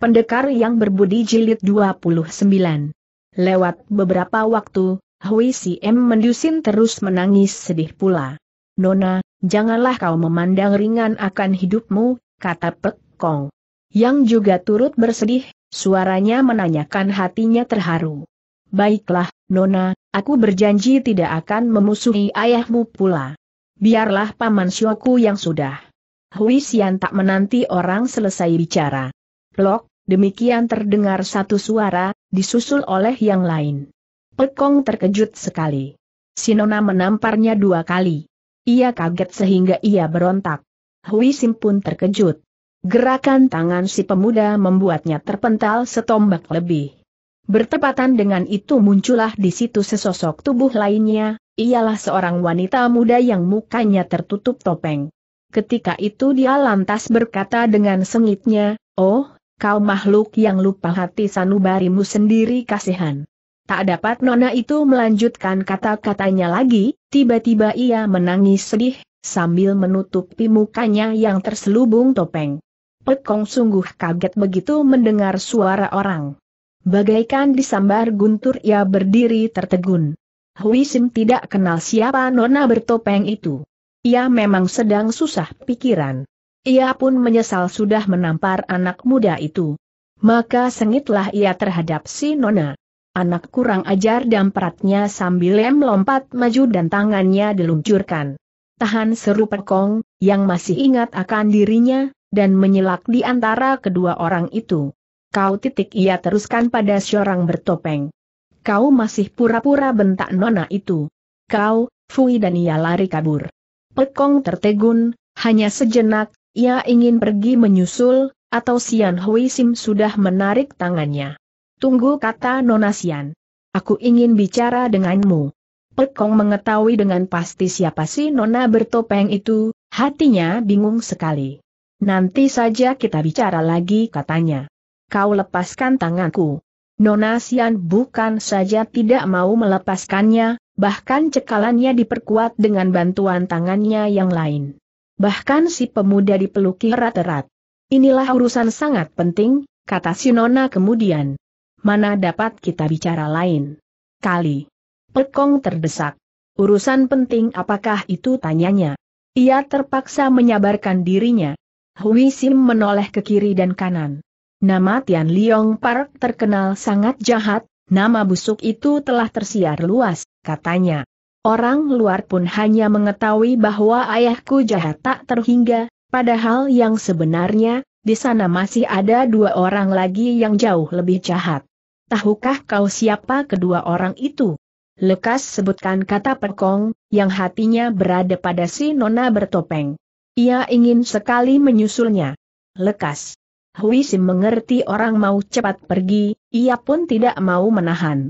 Pendekar yang berbudi jilid 29. Lewat beberapa waktu, Hui Si M mendusin terus menangis sedih pula. Nona, janganlah kau memandang ringan akan hidupmu, kata Pek Kong. Yang juga turut bersedih, suaranya menanyakan hatinya terharu. Baiklah, Nona, aku berjanji tidak akan memusuhi ayahmu pula. Biarlah Paman Syoku yang sudah. Hui Xian tak menanti orang selesai bicara. Lok, demikian terdengar satu suara, disusul oleh yang lain. Pekong terkejut sekali. Sinona menamparnya dua kali. Ia kaget sehingga ia berontak. Hui Sim pun terkejut. Gerakan tangan si pemuda membuatnya terpental setombak lebih. Bertepatan dengan itu muncullah di situ sesosok tubuh lainnya, ialah seorang wanita muda yang mukanya tertutup topeng. Ketika itu dia lantas berkata dengan sengitnya, Oh, kau makhluk yang lupa hati sanubarimu sendiri kasihan. Tak dapat Nona itu melanjutkan kata-katanya lagi, tiba-tiba ia menangis sedih, sambil menutupi mukanya yang terselubung topeng. Pekong sungguh kaget begitu mendengar suara orang. Bagaikan disambar guntur ia berdiri tertegun. Hui Sim tidak kenal siapa Nona bertopeng itu. Ia memang sedang susah pikiran. Ia pun menyesal sudah menampar anak muda itu. Maka sengitlah ia terhadap si Nona. Anak kurang ajar dan peratnya sambil lem lompat maju dan tangannya diluncurkan. Tahan seru perkong, yang masih ingat akan dirinya, dan menyelak di antara kedua orang itu. Kau titik ia teruskan pada seorang bertopeng. Kau masih pura-pura bentak Nona itu. Kau, Fui dan ia lari kabur. Pekong tertegun, hanya sejenak, ia ingin pergi menyusul, atau Sian Hui Sim sudah menarik tangannya. Tunggu kata Nona Sian. Aku ingin bicara denganmu. Pekong mengetahui dengan pasti siapa si Nona bertopeng itu, hatinya bingung sekali. Nanti saja kita bicara lagi katanya. Kau lepaskan tanganku. Nona Sian bukan saja tidak mau melepaskannya, bahkan cekalannya diperkuat dengan bantuan tangannya yang lain. Bahkan si pemuda dipeluki erat-erat. Inilah urusan sangat penting, kata Sinona kemudian. Mana dapat kita bicara lain? Kali. Pekong terdesak. Urusan penting apakah itu tanyanya. Ia terpaksa menyabarkan dirinya. Hui Sim menoleh ke kiri dan kanan. Nama Tian Liong Park terkenal sangat jahat, nama busuk itu telah tersiar luas, katanya. Orang luar pun hanya mengetahui bahwa ayahku jahat tak terhingga, padahal yang sebenarnya, di sana masih ada dua orang lagi yang jauh lebih jahat. Tahukah kau siapa kedua orang itu? Lekas sebutkan kata Perkong, yang hatinya berada pada si Nona bertopeng. Ia ingin sekali menyusulnya. Lekas. Hui Sim mengerti orang mau cepat pergi, ia pun tidak mau menahan.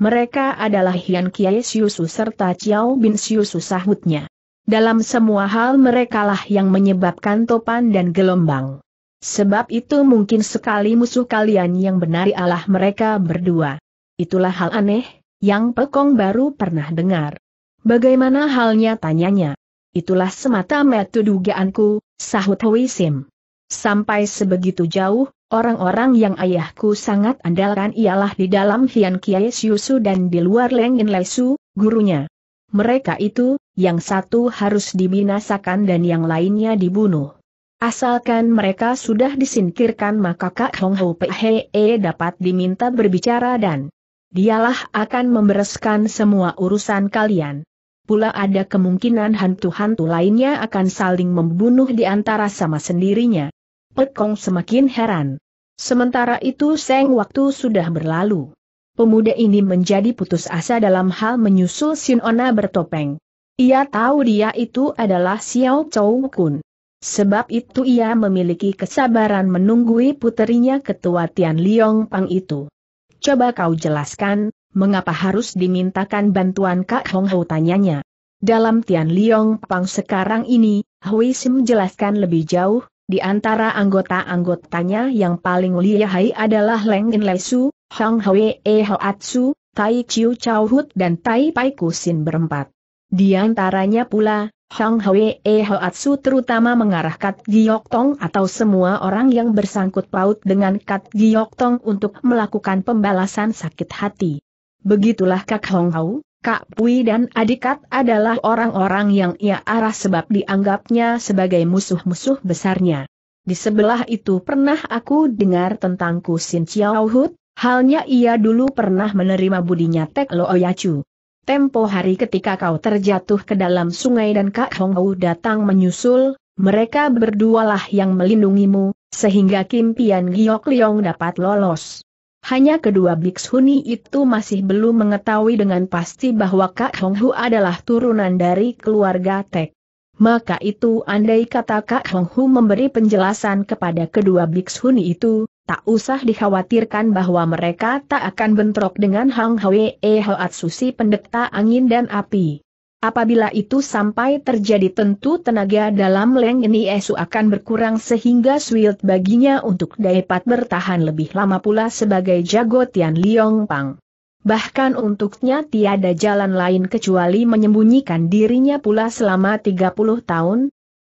Mereka adalah Hian Kiai Siusu serta Chiao Bin Siusu sahutnya. Dalam semua hal merekalah yang menyebabkan topan dan gelombang. Sebab itu mungkin sekali musuh kalian yang benar Allah mereka berdua. Itulah hal aneh, yang Pekong baru pernah dengar. Bagaimana halnya tanyanya? Itulah semata metu dugaanku, sahut Hui Sim. Sampai sebegitu jauh, orang-orang yang ayahku sangat andalkan ialah di dalam Hian Kiai Siusu dan di luar Lengin Lesu, gurunya. Mereka itu, yang satu harus dibinasakan dan yang lainnya dibunuh. Asalkan mereka sudah disingkirkan maka Kak Hong Ho e dapat diminta berbicara dan dialah akan membereskan semua urusan kalian. Pula ada kemungkinan hantu-hantu lainnya akan saling membunuh di antara sama sendirinya. Pekong semakin heran. Sementara itu seng waktu sudah berlalu. Pemuda ini menjadi putus asa dalam hal menyusul Ona bertopeng. Ia tahu dia itu adalah Xiao Chou Kun. Sebab itu ia memiliki kesabaran menunggui puterinya ketua Tian Liong Pang itu. Coba kau jelaskan, mengapa harus dimintakan bantuan Kak Hong Hou tanyanya. Dalam Tian Liong Pang sekarang ini, Hui Sim jelaskan lebih jauh, di antara anggota-anggotanya yang paling lihai adalah Leng In Lesu, Hang Hwee Hoatsu, Tai Chiu Chau Hut dan Tai Pai Kusin berempat. Di antaranya pula, Hong Hwee Hoatsu terutama mengarah Kat Giok Tong atau semua orang yang bersangkut paut dengan Kat Giok Tong untuk melakukan pembalasan sakit hati. Begitulah Kak Hong Hau, Kak Pui dan Adikat adalah orang-orang yang ia arah sebab dianggapnya sebagai musuh-musuh besarnya. Di sebelah itu pernah aku dengar tentang Kusin Chiao Hut, halnya ia dulu pernah menerima budinya Tek Lo Oyacu. Tempo hari ketika kau terjatuh ke dalam sungai dan Kak Hong Hou datang menyusul, mereka berdualah yang melindungimu, sehingga Kim Pian Giok Liong dapat lolos. Hanya kedua Bixuni itu masih belum mengetahui dengan pasti bahwa Kak Honghu adalah turunan dari keluarga Tek. Maka itu andai kata Kak Honghu memberi penjelasan kepada kedua Bixuni itu, tak usah dikhawatirkan bahwa mereka tak akan bentrok dengan Hang Hwee Hoat Susi pendeta angin dan api. Apabila itu sampai terjadi tentu tenaga dalam Leng ini Esu akan berkurang sehingga sulit baginya untuk dapat bertahan lebih lama pula sebagai jago Tian Liong Pang. Bahkan untuknya tiada jalan lain kecuali menyembunyikan dirinya pula selama 30 tahun.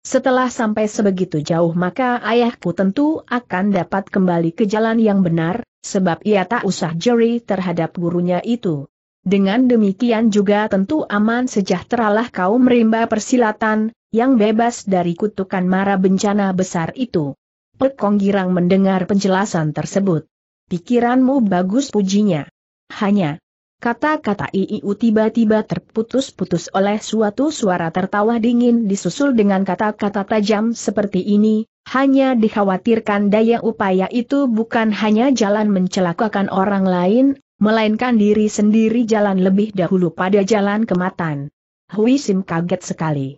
Setelah sampai sebegitu jauh maka ayahku tentu akan dapat kembali ke jalan yang benar, sebab ia tak usah jeri terhadap gurunya itu. Dengan demikian juga tentu aman sejahteralah kaum rimba persilatan, yang bebas dari kutukan mara bencana besar itu. Pekong Girang mendengar penjelasan tersebut. Pikiranmu bagus pujinya. Hanya, kata-kata Iiu tiba-tiba terputus-putus oleh suatu suara tertawa dingin disusul dengan kata-kata tajam seperti ini, hanya dikhawatirkan daya upaya itu bukan hanya jalan mencelakakan orang lain, melainkan diri sendiri jalan lebih dahulu pada jalan kematan. Hui Sim kaget sekali.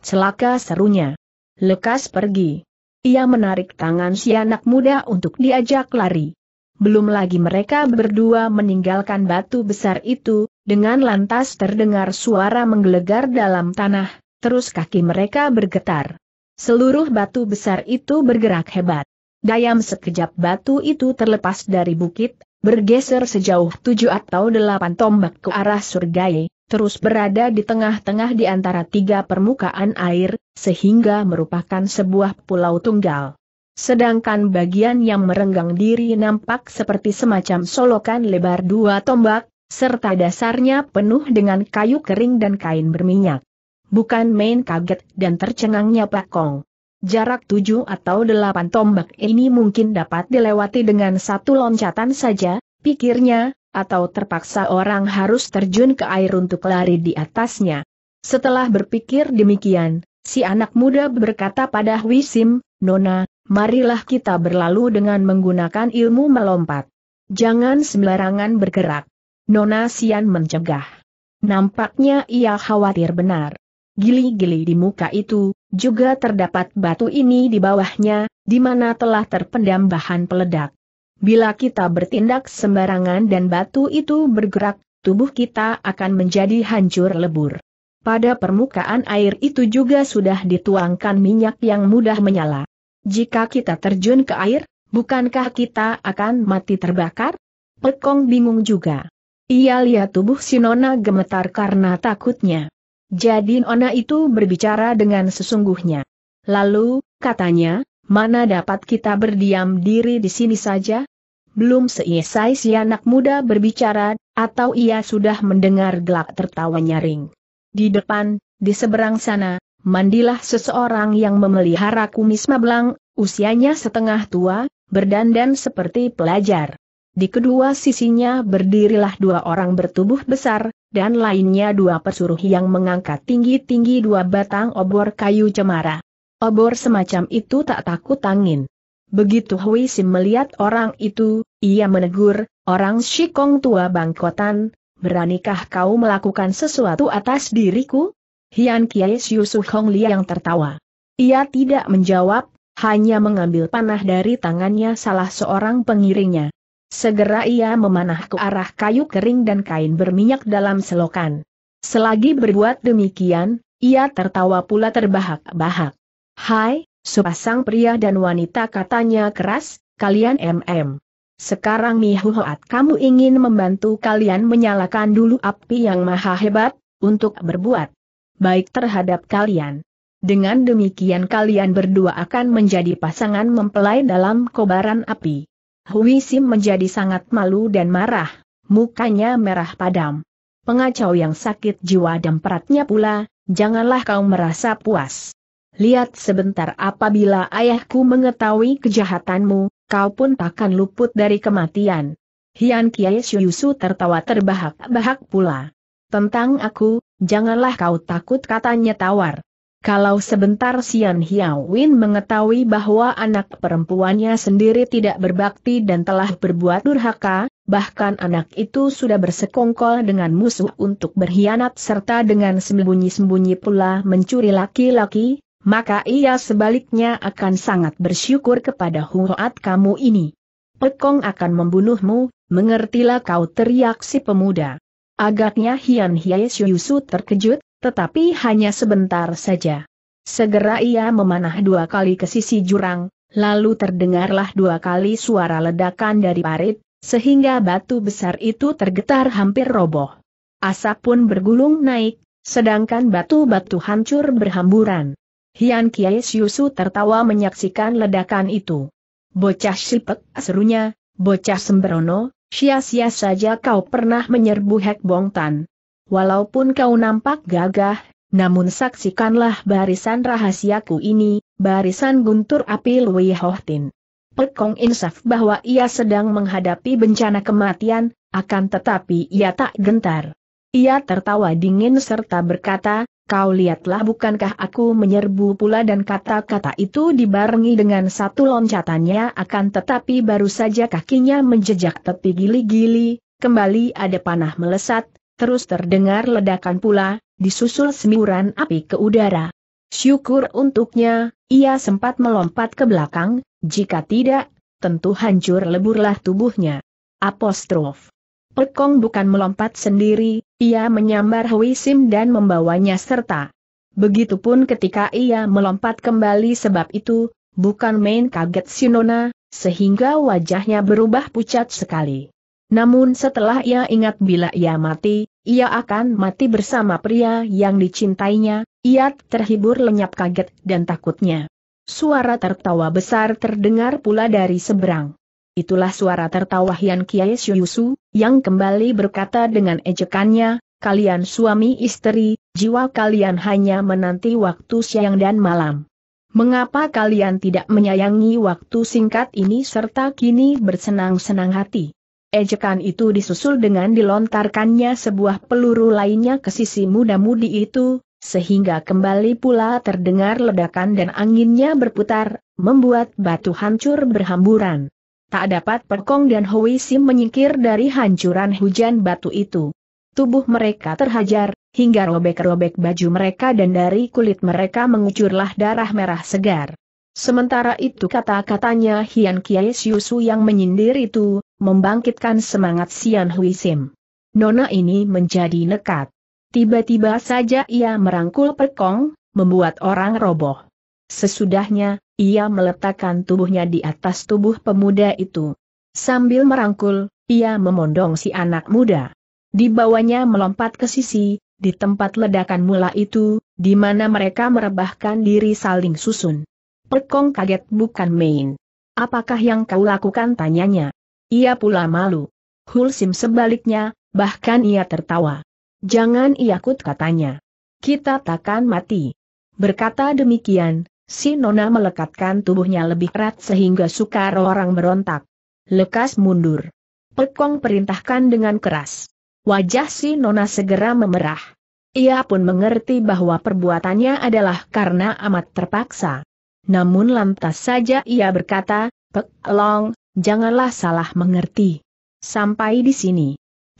Celaka serunya. Lekas pergi. Ia menarik tangan si anak muda untuk diajak lari. Belum lagi mereka berdua meninggalkan batu besar itu, dengan lantas terdengar suara menggelegar dalam tanah, terus kaki mereka bergetar. Seluruh batu besar itu bergerak hebat. Dayam sekejap batu itu terlepas dari bukit, bergeser sejauh tujuh atau delapan tombak ke arah surgai, terus berada di tengah-tengah di antara tiga permukaan air, sehingga merupakan sebuah pulau tunggal. Sedangkan bagian yang merenggang diri nampak seperti semacam solokan lebar dua tombak, serta dasarnya penuh dengan kayu kering dan kain berminyak. Bukan main kaget dan tercengangnya Pak Kong. Jarak tujuh atau delapan tombak ini mungkin dapat dilewati dengan satu loncatan saja, pikirnya, atau terpaksa orang harus terjun ke air untuk lari di atasnya. Setelah berpikir demikian, si anak muda berkata pada Wisim, Nona, marilah kita berlalu dengan menggunakan ilmu melompat. Jangan sembarangan bergerak. Nona Sian mencegah. Nampaknya ia khawatir benar gili-gili di muka itu, juga terdapat batu ini di bawahnya, di mana telah terpendam bahan peledak. Bila kita bertindak sembarangan dan batu itu bergerak, tubuh kita akan menjadi hancur lebur. Pada permukaan air itu juga sudah dituangkan minyak yang mudah menyala. Jika kita terjun ke air, bukankah kita akan mati terbakar? Pekong bingung juga. Ia lihat tubuh Sinona gemetar karena takutnya. Jadi Nona itu berbicara dengan sesungguhnya. Lalu, katanya, mana dapat kita berdiam diri di sini saja? Belum selesai si anak muda berbicara, atau ia sudah mendengar gelak tertawa nyaring. Di depan, di seberang sana, mandilah seseorang yang memelihara kumis mablang, usianya setengah tua, berdandan seperti pelajar. Di kedua sisinya berdirilah dua orang bertubuh besar, dan lainnya dua pesuruh yang mengangkat tinggi-tinggi dua batang obor kayu cemara. Obor semacam itu tak takut angin. Begitu Hui Sim melihat orang itu, ia menegur, orang Shikong tua bangkotan, beranikah kau melakukan sesuatu atas diriku? Hian Kiai Siu Su Hong Liang tertawa. Ia tidak menjawab, hanya mengambil panah dari tangannya salah seorang pengiringnya. Segera ia memanah ke arah kayu kering dan kain berminyak dalam selokan. Selagi berbuat demikian, ia tertawa pula terbahak-bahak. Hai, sepasang pria dan wanita katanya keras, kalian MM. Sekarang Mihuhoat kamu ingin membantu kalian menyalakan dulu api yang maha hebat, untuk berbuat baik terhadap kalian. Dengan demikian kalian berdua akan menjadi pasangan mempelai dalam kobaran api. Hui Sim menjadi sangat malu dan marah, mukanya merah padam. Pengacau yang sakit jiwa dan peratnya pula, janganlah kau merasa puas. Lihat sebentar apabila ayahku mengetahui kejahatanmu, kau pun takkan luput dari kematian. Hian Kiai Syuyusu tertawa terbahak-bahak pula. Tentang aku, janganlah kau takut katanya tawar. Kalau sebentar Sian Hiao Win mengetahui bahwa anak perempuannya sendiri tidak berbakti dan telah berbuat durhaka, bahkan anak itu sudah bersekongkol dengan musuh untuk berkhianat serta dengan sembunyi-sembunyi pula mencuri laki-laki, maka ia sebaliknya akan sangat bersyukur kepada huat kamu ini. Pekong akan membunuhmu, mengertilah kau teriak si pemuda. Agaknya Hian Hiei Shuyu terkejut, tetapi hanya sebentar saja. Segera ia memanah dua kali ke sisi jurang, lalu terdengarlah dua kali suara ledakan dari parit, sehingga batu besar itu tergetar hampir roboh. Asap pun bergulung naik, sedangkan batu-batu hancur berhamburan. Hian Kiai Siusu tertawa menyaksikan ledakan itu. Bocah sipek, serunya, bocah sembrono, sia-sia saja kau pernah menyerbu Hek Bongtan, walaupun kau nampak gagah, namun saksikanlah barisan rahasiaku ini, barisan guntur api Lui Hohtin. Pekong insaf bahwa ia sedang menghadapi bencana kematian, akan tetapi ia tak gentar. Ia tertawa dingin serta berkata, kau lihatlah bukankah aku menyerbu pula dan kata-kata itu dibarengi dengan satu loncatannya akan tetapi baru saja kakinya menjejak tepi gili-gili, kembali ada panah melesat, Terus terdengar ledakan pula, disusul semburan api ke udara. Syukur untuknya, ia sempat melompat ke belakang, jika tidak, tentu hancur leburlah tubuhnya. Apostrof. Pekong bukan melompat sendiri, ia menyambar Hui Sim dan membawanya serta. Begitupun ketika ia melompat kembali sebab itu, bukan main kaget Sinona, sehingga wajahnya berubah pucat sekali. Namun setelah ia ingat bila ia mati, ia akan mati bersama pria yang dicintainya, ia terhibur lenyap kaget dan takutnya. Suara tertawa besar terdengar pula dari seberang. Itulah suara tertawa Hian Kiai Syuyusu, yang kembali berkata dengan ejekannya, kalian suami istri, jiwa kalian hanya menanti waktu siang dan malam. Mengapa kalian tidak menyayangi waktu singkat ini serta kini bersenang-senang hati? Ejekan itu disusul dengan dilontarkannya sebuah peluru lainnya ke sisi muda-mudi itu, sehingga kembali pula terdengar ledakan dan anginnya berputar, membuat batu hancur berhamburan. Tak dapat Perkong dan Hui Sim menyingkir dari hancuran hujan batu itu. Tubuh mereka terhajar, hingga robek-robek baju mereka dan dari kulit mereka mengucurlah darah merah segar. Sementara itu kata-katanya Hian Kiai Siusu yang menyindir itu, membangkitkan semangat Sian Hui Sim. Nona ini menjadi nekat. Tiba-tiba saja ia merangkul Pekong, membuat orang roboh. Sesudahnya, ia meletakkan tubuhnya di atas tubuh pemuda itu. Sambil merangkul, ia memondong si anak muda. Di bawahnya melompat ke sisi, di tempat ledakan mula itu, di mana mereka merebahkan diri saling susun. Perkong kaget bukan main. Apakah yang kau lakukan tanyanya? Ia pula malu. Hulsim sebaliknya, bahkan ia tertawa. Jangan iakut katanya. Kita takkan mati. Berkata demikian, si Nona melekatkan tubuhnya lebih erat sehingga sukar orang berontak. Lekas mundur. Pekong perintahkan dengan keras. Wajah si Nona segera memerah. Ia pun mengerti bahwa perbuatannya adalah karena amat terpaksa namun lantas saja ia berkata, Pek Long, janganlah salah mengerti. Sampai di sini.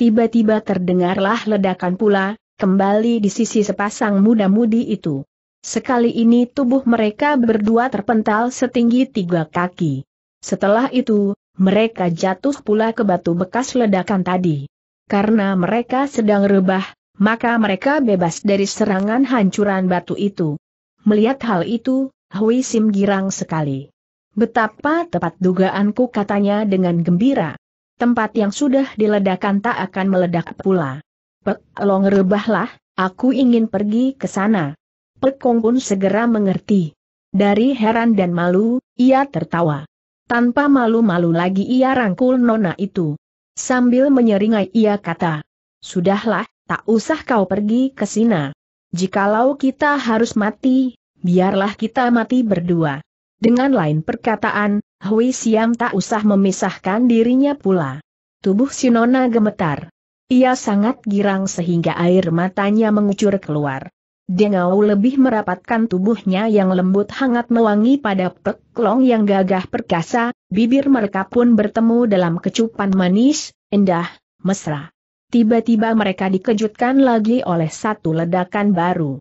Tiba-tiba terdengarlah ledakan pula, kembali di sisi sepasang muda-mudi itu. Sekali ini tubuh mereka berdua terpental setinggi tiga kaki. Setelah itu, mereka jatuh pula ke batu bekas ledakan tadi. Karena mereka sedang rebah, maka mereka bebas dari serangan hancuran batu itu. Melihat hal itu, Hui Sim girang sekali. Betapa tepat dugaanku katanya dengan gembira. Tempat yang sudah diledakkan tak akan meledak pula. Pek Long rebahlah, aku ingin pergi ke sana. Pek Kong pun segera mengerti. Dari heran dan malu, ia tertawa. Tanpa malu-malu lagi ia rangkul nona itu. Sambil menyeringai ia kata, Sudahlah, tak usah kau pergi ke sana. Jikalau kita harus mati, biarlah kita mati berdua. Dengan lain perkataan, Hui Siam tak usah memisahkan dirinya pula. Tubuh Sinona gemetar. Ia sangat girang sehingga air matanya mengucur keluar. Dengau lebih merapatkan tubuhnya yang lembut hangat mewangi pada peklong yang gagah perkasa, bibir mereka pun bertemu dalam kecupan manis, indah, mesra. Tiba-tiba mereka dikejutkan lagi oleh satu ledakan baru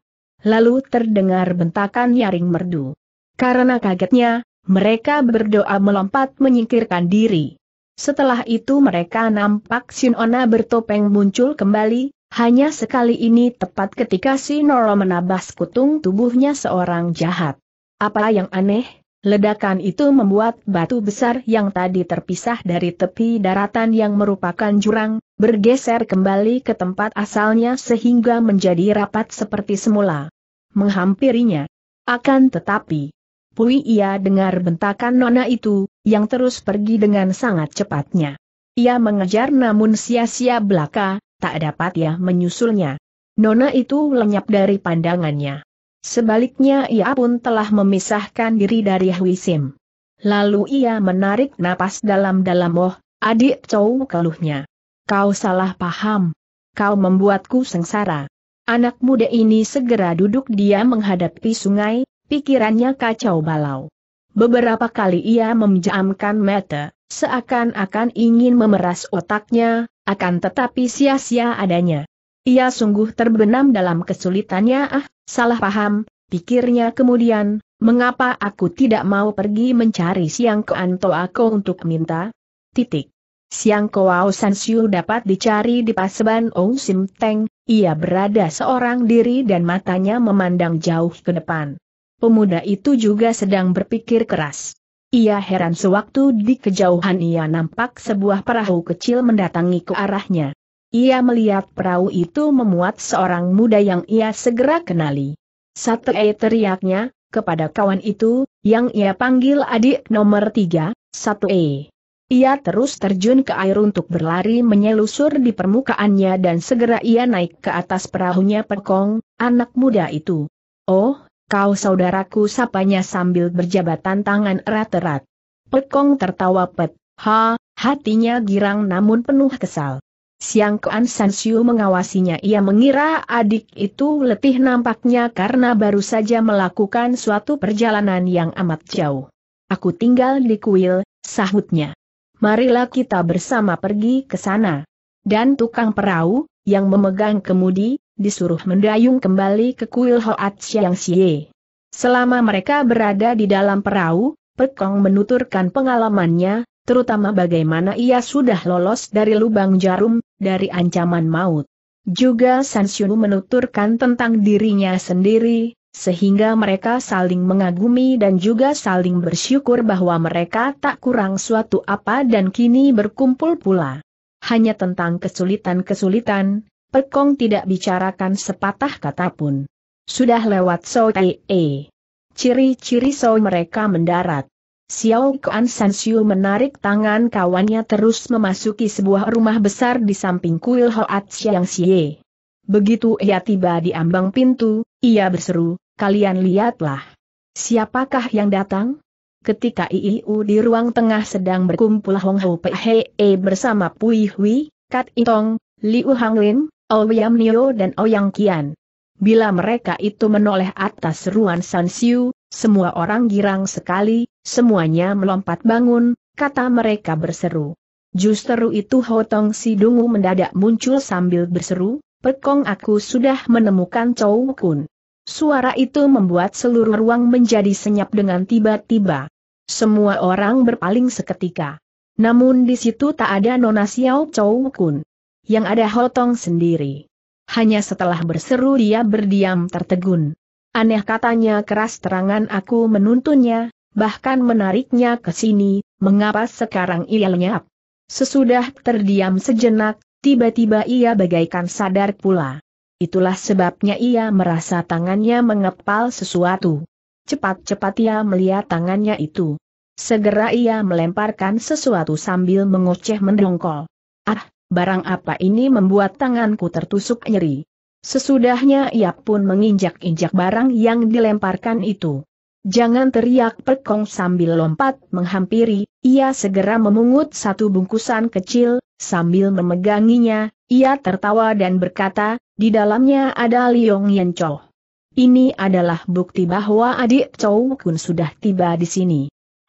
lalu terdengar bentakan nyaring merdu. Karena kagetnya, mereka berdoa melompat menyingkirkan diri. Setelah itu mereka nampak Sinona bertopeng muncul kembali, hanya sekali ini tepat ketika Sinoro menabas kutung tubuhnya seorang jahat. Apa yang aneh, ledakan itu membuat batu besar yang tadi terpisah dari tepi daratan yang merupakan jurang, bergeser kembali ke tempat asalnya sehingga menjadi rapat seperti semula. Menghampirinya. Akan tetapi, Pui ia dengar bentakan nona itu, yang terus pergi dengan sangat cepatnya. Ia mengejar namun sia-sia belaka, tak dapat ia menyusulnya. Nona itu lenyap dari pandangannya. Sebaliknya ia pun telah memisahkan diri dari Hui Sim. Lalu ia menarik napas dalam-dalam oh, adik cowok keluhnya. Kau salah paham. Kau membuatku sengsara. Anak muda ini segera duduk dia menghadapi sungai, pikirannya kacau balau. Beberapa kali ia memejamkan mata, seakan-akan ingin memeras otaknya, akan tetapi sia-sia adanya. Ia sungguh terbenam dalam kesulitannya ah, salah paham, pikirnya kemudian, mengapa aku tidak mau pergi mencari siang ke Anto aku untuk minta? Titik. Siang Kowau San Siu dapat dicari di Paseban Ong Sim Teng, ia berada seorang diri dan matanya memandang jauh ke depan. Pemuda itu juga sedang berpikir keras. Ia heran sewaktu di kejauhan ia nampak sebuah perahu kecil mendatangi ke arahnya. Ia melihat perahu itu memuat seorang muda yang ia segera kenali. Satu E teriaknya, kepada kawan itu, yang ia panggil adik nomor tiga, satu E. Ia terus terjun ke air untuk berlari menyelusur di permukaannya dan segera ia naik ke atas perahunya Pekong, anak muda itu. Oh, kau saudaraku sapanya sambil berjabatan tangan erat-erat. Pekong tertawa pet, ha, hatinya girang namun penuh kesal. Siang Kuan Sansiu mengawasinya ia mengira adik itu letih nampaknya karena baru saja melakukan suatu perjalanan yang amat jauh. Aku tinggal di kuil, sahutnya marilah kita bersama pergi ke sana. Dan tukang perahu, yang memegang kemudi, disuruh mendayung kembali ke kuil Hoat Siang Xie. Selama mereka berada di dalam perahu, Pekong menuturkan pengalamannya, terutama bagaimana ia sudah lolos dari lubang jarum, dari ancaman maut. Juga Sansyunu menuturkan tentang dirinya sendiri, sehingga mereka saling mengagumi dan juga saling bersyukur bahwa mereka tak kurang suatu apa dan kini berkumpul pula. Hanya tentang kesulitan-kesulitan, Pekong tidak bicarakan sepatah kata pun. Sudah lewat So Tee. E. Ciri-ciri So mereka mendarat. Xiao Kuan San Xiu menarik tangan kawannya terus memasuki sebuah rumah besar di samping kuil Hoat Siang Xie. Begitu ia tiba di ambang pintu, ia berseru, kalian lihatlah. Siapakah yang datang? Ketika Iiu di ruang tengah sedang berkumpul Hong Ho Pei He bersama Pui Hui, Kat Itong, Liu Hanglin, Ouyam Nio dan Ouyang Kian. Bila mereka itu menoleh atas ruan San Siu, semua orang girang sekali, semuanya melompat bangun, kata mereka berseru. Justru itu Hotong Si Dungu mendadak muncul sambil berseru, Pekong aku sudah menemukan Chow Kun. Suara itu membuat seluruh ruang menjadi senyap dengan tiba-tiba. Semua orang berpaling seketika. Namun di situ tak ada Nona Xiao Chou Kun. Yang ada Hotong sendiri. Hanya setelah berseru dia berdiam tertegun. Aneh katanya keras terangan aku menuntunnya, bahkan menariknya ke sini, mengapa sekarang ia lenyap? Sesudah terdiam sejenak, tiba-tiba ia bagaikan sadar pula. Itulah sebabnya ia merasa tangannya mengepal sesuatu. Cepat-cepat ia melihat tangannya itu. Segera ia melemparkan sesuatu sambil mengoceh mendongkol. Ah, barang apa ini membuat tanganku tertusuk nyeri. Sesudahnya ia pun menginjak-injak barang yang dilemparkan itu. Jangan teriak perkong sambil lompat menghampiri, ia segera memungut satu bungkusan kecil, sambil memeganginya, ia tertawa dan berkata, di dalamnya ada Liong Yen Chow. Ini adalah bukti bahwa adik Chow Kun sudah tiba di sini.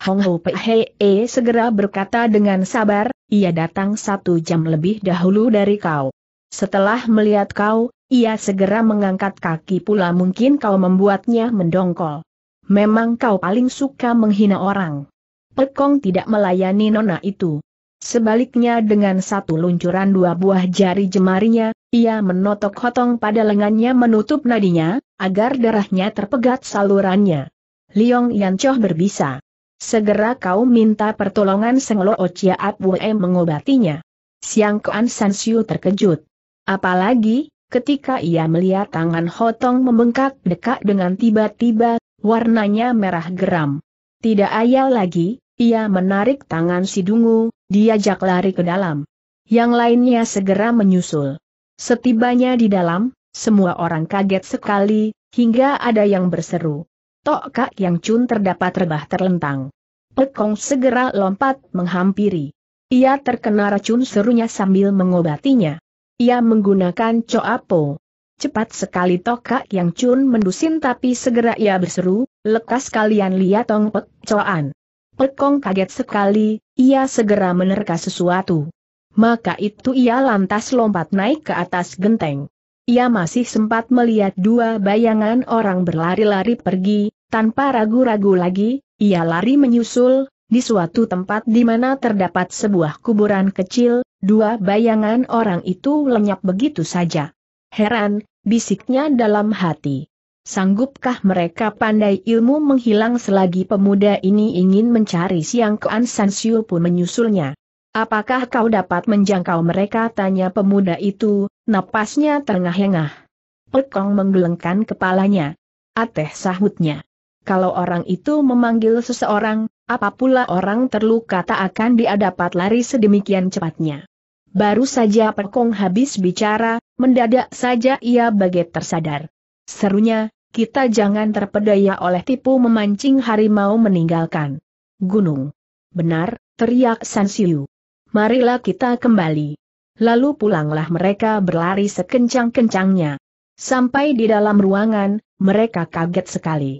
Hong Ho Pei E segera berkata dengan sabar, ia datang satu jam lebih dahulu dari kau. Setelah melihat kau, ia segera mengangkat kaki pula mungkin kau membuatnya mendongkol. Memang kau paling suka menghina orang. Pekong tidak melayani nona itu. Sebaliknya dengan satu luncuran dua buah jari jemarinya, ia menotok hotong pada lengannya menutup nadinya, agar darahnya terpegat salurannya. Liong Yancoh berbisa. Segera kau minta pertolongan Seng Lo Ochia M mengobatinya. Siang Koan San terkejut. Apalagi, ketika ia melihat tangan hotong membengkak dekat dengan tiba-tiba, warnanya merah geram. Tidak ayal lagi, ia menarik tangan si dungu, diajak lari ke dalam. Yang lainnya segera menyusul. Setibanya di dalam, semua orang kaget sekali, hingga ada yang berseru. Tok Kak Yang Chun terdapat rebah terlentang. Pekong segera lompat menghampiri. Ia terkena racun serunya sambil mengobatinya. Ia menggunakan coapo. Cepat sekali Toka Yang Chun mendusin tapi segera ia berseru, lekas kalian lihat Tong Pek Coan. Pekong kaget sekali, ia segera menerka sesuatu. Maka itu ia lantas lompat naik ke atas genteng. Ia masih sempat melihat dua bayangan orang berlari-lari pergi, tanpa ragu-ragu lagi, ia lari menyusul, di suatu tempat di mana terdapat sebuah kuburan kecil, dua bayangan orang itu lenyap begitu saja. Heran, bisiknya dalam hati. Sanggupkah mereka pandai ilmu menghilang selagi pemuda ini ingin mencari siang Kuan San Siu pun menyusulnya? Apakah kau dapat menjangkau mereka? Tanya pemuda itu, napasnya terengah-engah. Pekong menggelengkan kepalanya. Ateh sahutnya. Kalau orang itu memanggil seseorang, apapula orang terluka tak akan dia dapat lari sedemikian cepatnya. Baru saja Perkong habis bicara, mendadak saja ia bagai tersadar. Serunya, kita jangan terpedaya oleh tipu memancing harimau meninggalkan gunung. Benar, teriak Sansiu. Marilah kita kembali. Lalu pulanglah mereka berlari sekencang-kencangnya. Sampai di dalam ruangan, mereka kaget sekali.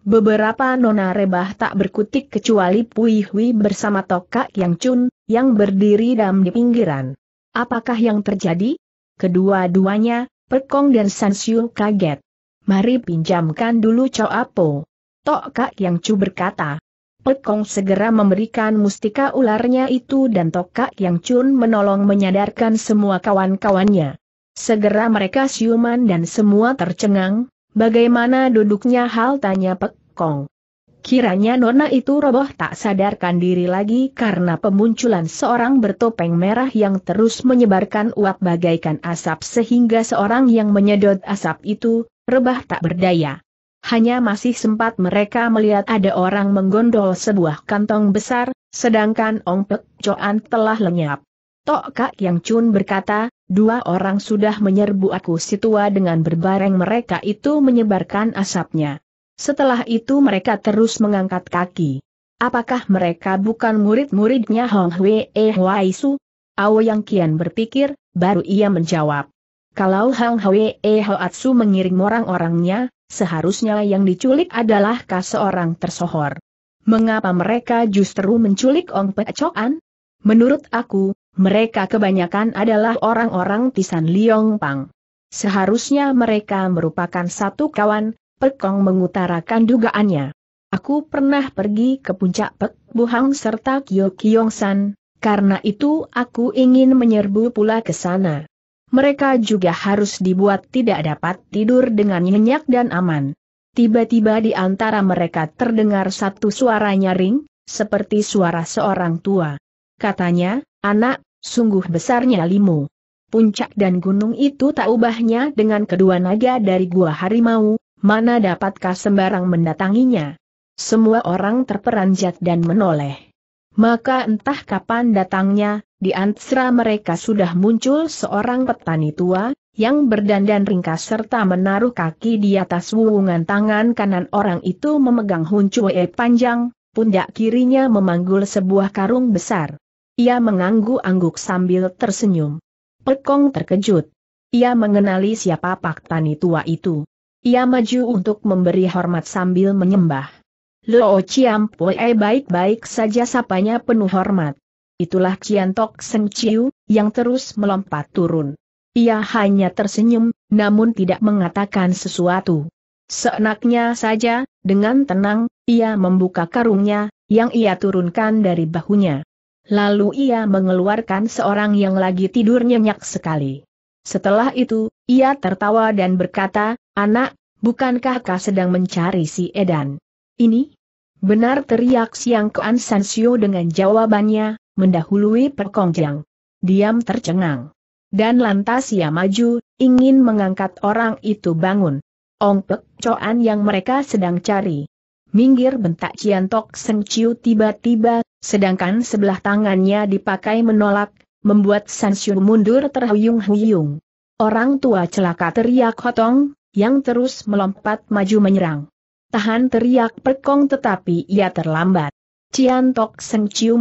Beberapa nona rebah tak berkutik kecuali Pui bersama Tokak Yang Chun, yang berdiri dam di pinggiran. Apakah yang terjadi? Kedua-duanya, Perkong dan Sansiu kaget mari pinjamkan dulu Coapo. Tok Kak Yang Cu berkata. Pekong segera memberikan mustika ularnya itu dan Tok kak Yang Chun menolong menyadarkan semua kawan-kawannya. Segera mereka siuman dan semua tercengang, bagaimana duduknya hal tanya Pekong. Kiranya Nona itu roboh tak sadarkan diri lagi karena pemunculan seorang bertopeng merah yang terus menyebarkan uap bagaikan asap sehingga seorang yang menyedot asap itu, rebah tak berdaya. Hanya masih sempat mereka melihat ada orang menggondol sebuah kantong besar, sedangkan Ong Pek Choan telah lenyap. Tok Kak Yang Chun berkata, dua orang sudah menyerbu aku situa dengan berbareng mereka itu menyebarkan asapnya. Setelah itu mereka terus mengangkat kaki. Apakah mereka bukan murid-muridnya Hong Wei, Hwai eh, Su? Ao Yang Kian berpikir, baru ia menjawab. Kalau Hang Hwee eh, Hoatsu mengirim orang-orangnya, seharusnya yang diculik adalah seorang tersohor. Mengapa mereka justru menculik Ong Pek Menurut aku, mereka kebanyakan adalah orang-orang Tisan Liong Pang. Seharusnya mereka merupakan satu kawan, Pekong mengutarakan dugaannya. Aku pernah pergi ke puncak Pek Buhang serta Kyo Kyong San, karena itu aku ingin menyerbu pula ke sana mereka juga harus dibuat tidak dapat tidur dengan nyenyak dan aman. Tiba-tiba di antara mereka terdengar satu suara nyaring, seperti suara seorang tua. Katanya, anak, sungguh besarnya limu. Puncak dan gunung itu tak ubahnya dengan kedua naga dari gua harimau, mana dapatkah sembarang mendatanginya. Semua orang terperanjat dan menoleh. Maka entah kapan datangnya, di antara mereka sudah muncul seorang petani tua, yang berdandan ringkas serta menaruh kaki di atas wungan tangan kanan orang itu memegang huncue panjang, pundak kirinya memanggul sebuah karung besar. Ia mengangguk-angguk sambil tersenyum. Pekong terkejut. Ia mengenali siapa pak tani tua itu. Ia maju untuk memberi hormat sambil menyembah. Lo Chiam Pue baik-baik saja sapanya penuh hormat itulah Cian Tok Seng Chiu, yang terus melompat turun. Ia hanya tersenyum, namun tidak mengatakan sesuatu. Seenaknya saja, dengan tenang, ia membuka karungnya, yang ia turunkan dari bahunya. Lalu ia mengeluarkan seorang yang lagi tidur nyenyak sekali. Setelah itu, ia tertawa dan berkata, Anak, bukankah kau sedang mencari si Edan? Ini? Benar teriak Siang Kean Sansio dengan jawabannya, mendahului perkongjang. Diam tercengang. Dan lantas ia maju, ingin mengangkat orang itu bangun. Ongpek coan yang mereka sedang cari. Minggir bentak Ciantok Seng Chiu tiba-tiba, sedangkan sebelah tangannya dipakai menolak, membuat Sansyur mundur terhuyung-huyung. Orang tua celaka teriak Hotong, yang terus melompat maju menyerang. Tahan teriak Perkong tetapi ia terlambat. Cian Tok Seng Ciu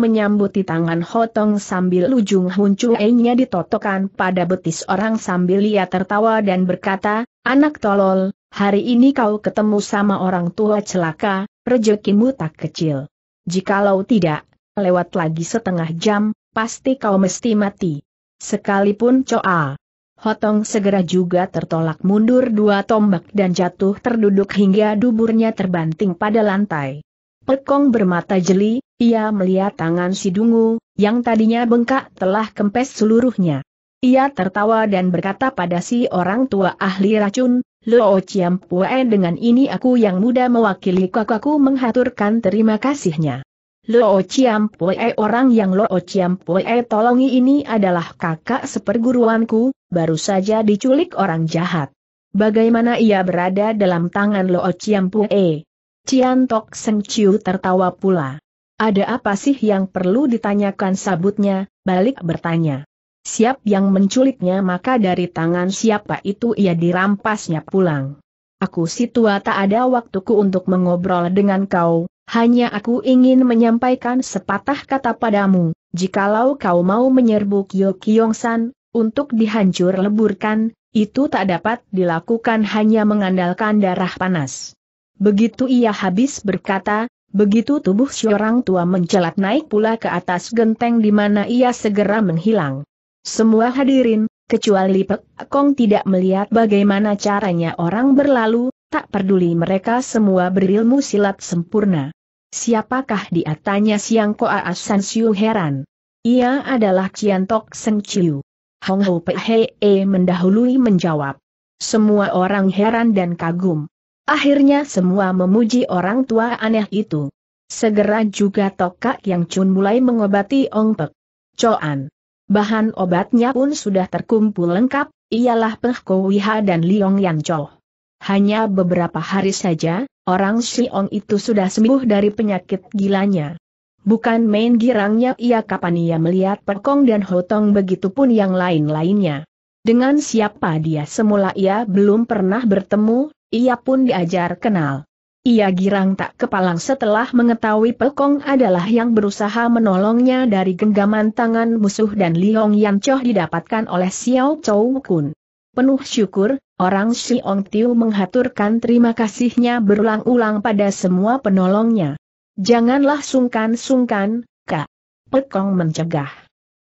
di tangan Hotong sambil ujung huncuenya ditotokan pada betis orang sambil ia tertawa dan berkata, Anak tolol, hari ini kau ketemu sama orang tua celaka, rejekimu tak kecil. Jikalau tidak, lewat lagi setengah jam, pasti kau mesti mati. Sekalipun Coa. Hotong segera juga tertolak mundur dua tombak dan jatuh terduduk hingga duburnya terbanting pada lantai. Pekong bermata jeli, ia melihat tangan si dungu, yang tadinya bengkak telah kempes seluruhnya. Ia tertawa dan berkata pada si orang tua ahli racun, Loo Chiam Pue dengan ini aku yang muda mewakili kakakku menghaturkan terima kasihnya. Loo Chiam Pue orang yang Loo Chiam Pue tolongi ini adalah kakak seperguruanku, baru saja diculik orang jahat. Bagaimana ia berada dalam tangan Loo Chiam Pue? Cian Tok Seng Chiu tertawa pula. Ada apa sih yang perlu ditanyakan sabutnya, balik bertanya. Siap yang menculiknya maka dari tangan siapa itu ia dirampasnya pulang. Aku si tua tak ada waktuku untuk mengobrol dengan kau, hanya aku ingin menyampaikan sepatah kata padamu, jikalau kau mau menyerbu Kyo San, untuk dihancur leburkan, itu tak dapat dilakukan hanya mengandalkan darah panas. Begitu ia habis berkata, begitu tubuh si orang tua mencelat naik pula ke atas genteng di mana ia segera menghilang. Semua hadirin, kecuali Pek Kong tidak melihat bagaimana caranya orang berlalu, tak peduli mereka semua berilmu silat sempurna. Siapakah dia tanya siang Koa Asan Siu heran. Ia adalah Cian Tok Seng Chiu. Hong Ho Pe He E mendahului menjawab. Semua orang heran dan kagum. Akhirnya semua memuji orang tua aneh itu. Segera juga tokak yang cun mulai mengobati Ong Pek. Coan. Bahan obatnya pun sudah terkumpul lengkap, ialah Peh Kowiha dan Liong Yan Choh. Hanya beberapa hari saja, orang Si Ong itu sudah sembuh dari penyakit gilanya. Bukan main girangnya ia kapan ia melihat Perkong dan Hotong begitu pun yang lain-lainnya. Dengan siapa dia semula ia belum pernah bertemu, ia pun diajar kenal. Ia girang tak kepalang setelah mengetahui Pekong adalah yang berusaha menolongnya dari genggaman tangan musuh dan Liong Yan Choh didapatkan oleh Xiao Chou Kun. Penuh syukur, orang Xiong Tiu menghaturkan terima kasihnya berulang-ulang pada semua penolongnya. Janganlah sungkan-sungkan, Kak. Pekong mencegah.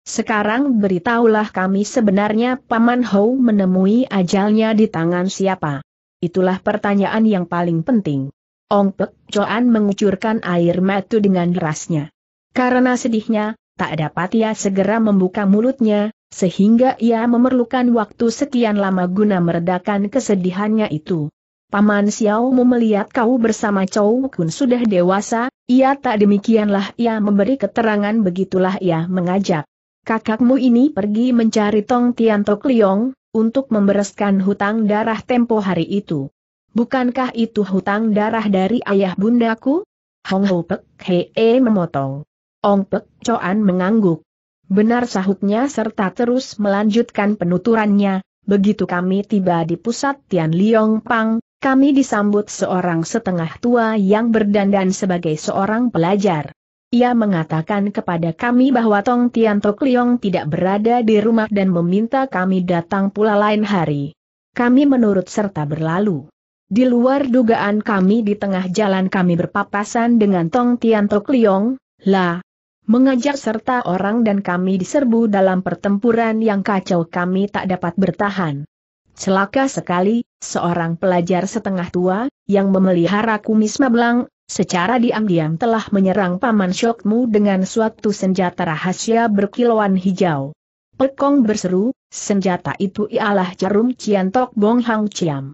Sekarang beritahulah kami sebenarnya Paman Hou menemui ajalnya di tangan siapa. Itulah pertanyaan yang paling penting. Ong Pek Choan mengucurkan air mata dengan derasnya. Karena sedihnya, tak dapat ia segera membuka mulutnya, sehingga ia memerlukan waktu sekian lama guna meredakan kesedihannya itu. Paman Xiao melihat kau bersama Chou. Kun sudah dewasa, ia tak demikianlah ia memberi keterangan begitulah ia mengajak. Kakakmu ini pergi mencari Tong Tian Tok Liong, untuk membereskan hutang darah tempo hari itu. Bukankah itu hutang darah dari ayah bundaku? Hong Ho Pek Hee memotong. Ong Pek Coan mengangguk. Benar sahutnya serta terus melanjutkan penuturannya, begitu kami tiba di pusat Tian Liong Pang, kami disambut seorang setengah tua yang berdandan sebagai seorang pelajar. Ia mengatakan kepada kami bahwa Tong Tian Tok Liong tidak berada di rumah dan meminta kami datang pula lain hari. Kami menurut serta berlalu. Di luar dugaan kami di tengah jalan kami berpapasan dengan Tong Tian Tok Liong, lah, mengajar serta orang dan kami diserbu dalam pertempuran yang kacau kami tak dapat bertahan. Celaka sekali, seorang pelajar setengah tua, yang memelihara kumis mablang, secara diam-diam telah menyerang Paman Syokmu dengan suatu senjata rahasia berkilauan hijau. Pekong berseru, senjata itu ialah jarum Ciantok Bong Hang Ciam.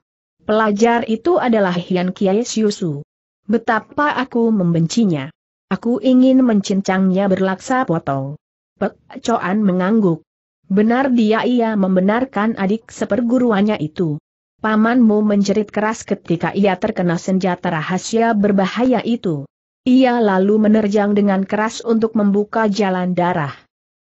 Pelajar itu adalah Hian Kiai Siusu. Betapa aku membencinya. Aku ingin mencincangnya berlaksa potong. Pek Coan mengangguk. Benar dia ia membenarkan adik seperguruannya itu pamanmu menjerit keras ketika ia terkena senjata rahasia berbahaya itu. Ia lalu menerjang dengan keras untuk membuka jalan darah.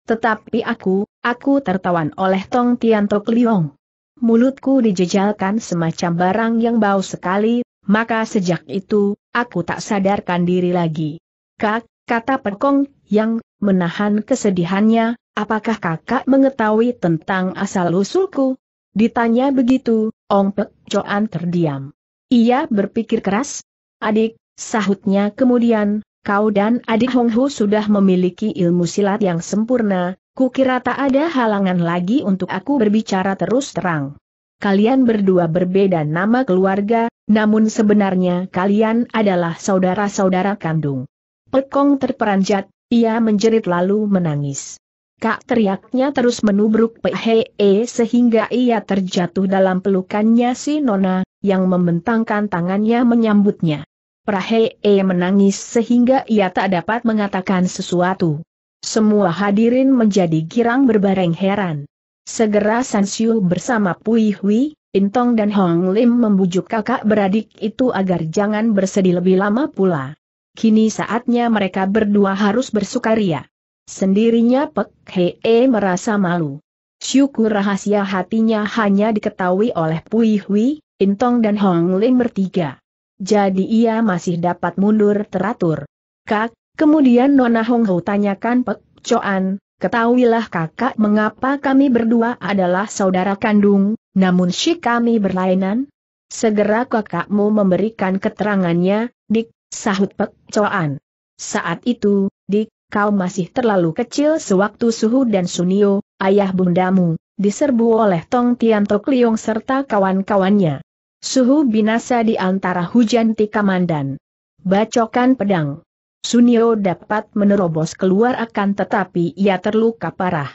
Tetapi aku, aku tertawan oleh Tong Tian Tok Liong. Mulutku dijejalkan semacam barang yang bau sekali, maka sejak itu, aku tak sadarkan diri lagi. Kak, kata Pekong, yang menahan kesedihannya, apakah kakak mengetahui tentang asal-usulku? Ditanya begitu, Ong Pek Choan terdiam. Ia berpikir keras. Adik, sahutnya kemudian, kau dan adik Hong Hu sudah memiliki ilmu silat yang sempurna, kukira tak ada halangan lagi untuk aku berbicara terus terang. Kalian berdua berbeda nama keluarga, namun sebenarnya kalian adalah saudara-saudara kandung. Pekong terperanjat, ia menjerit lalu menangis. Kak teriaknya terus menubruk Phee sehingga ia terjatuh dalam pelukannya si Nona, yang membentangkan tangannya menyambutnya. Prahee menangis sehingga ia tak dapat mengatakan sesuatu. Semua hadirin menjadi girang berbareng heran. Segera Sansiu bersama Pui Hui, Intong dan Hong Lim membujuk kakak beradik itu agar jangan bersedih lebih lama pula. Kini saatnya mereka berdua harus bersukaria. Sendirinya Pek Hee merasa malu. Syukur rahasia hatinya hanya diketahui oleh Pui Hui, Intong dan Hong Ling bertiga. Jadi ia masih dapat mundur teratur. Kak, kemudian Nona Hong Ho tanyakan Pek Choan, ketahuilah kakak mengapa kami berdua adalah saudara kandung, namun si kami berlainan? Segera kakakmu memberikan keterangannya, dik, sahut Pek Choan. Saat itu, Dik, kau masih terlalu kecil sewaktu Suhu dan Sunio, ayah bundamu, diserbu oleh Tong Tok Liong serta kawan-kawannya. Suhu binasa di antara hujan tikamandan. Bacokan pedang. Sunio dapat menerobos keluar akan tetapi ia terluka parah.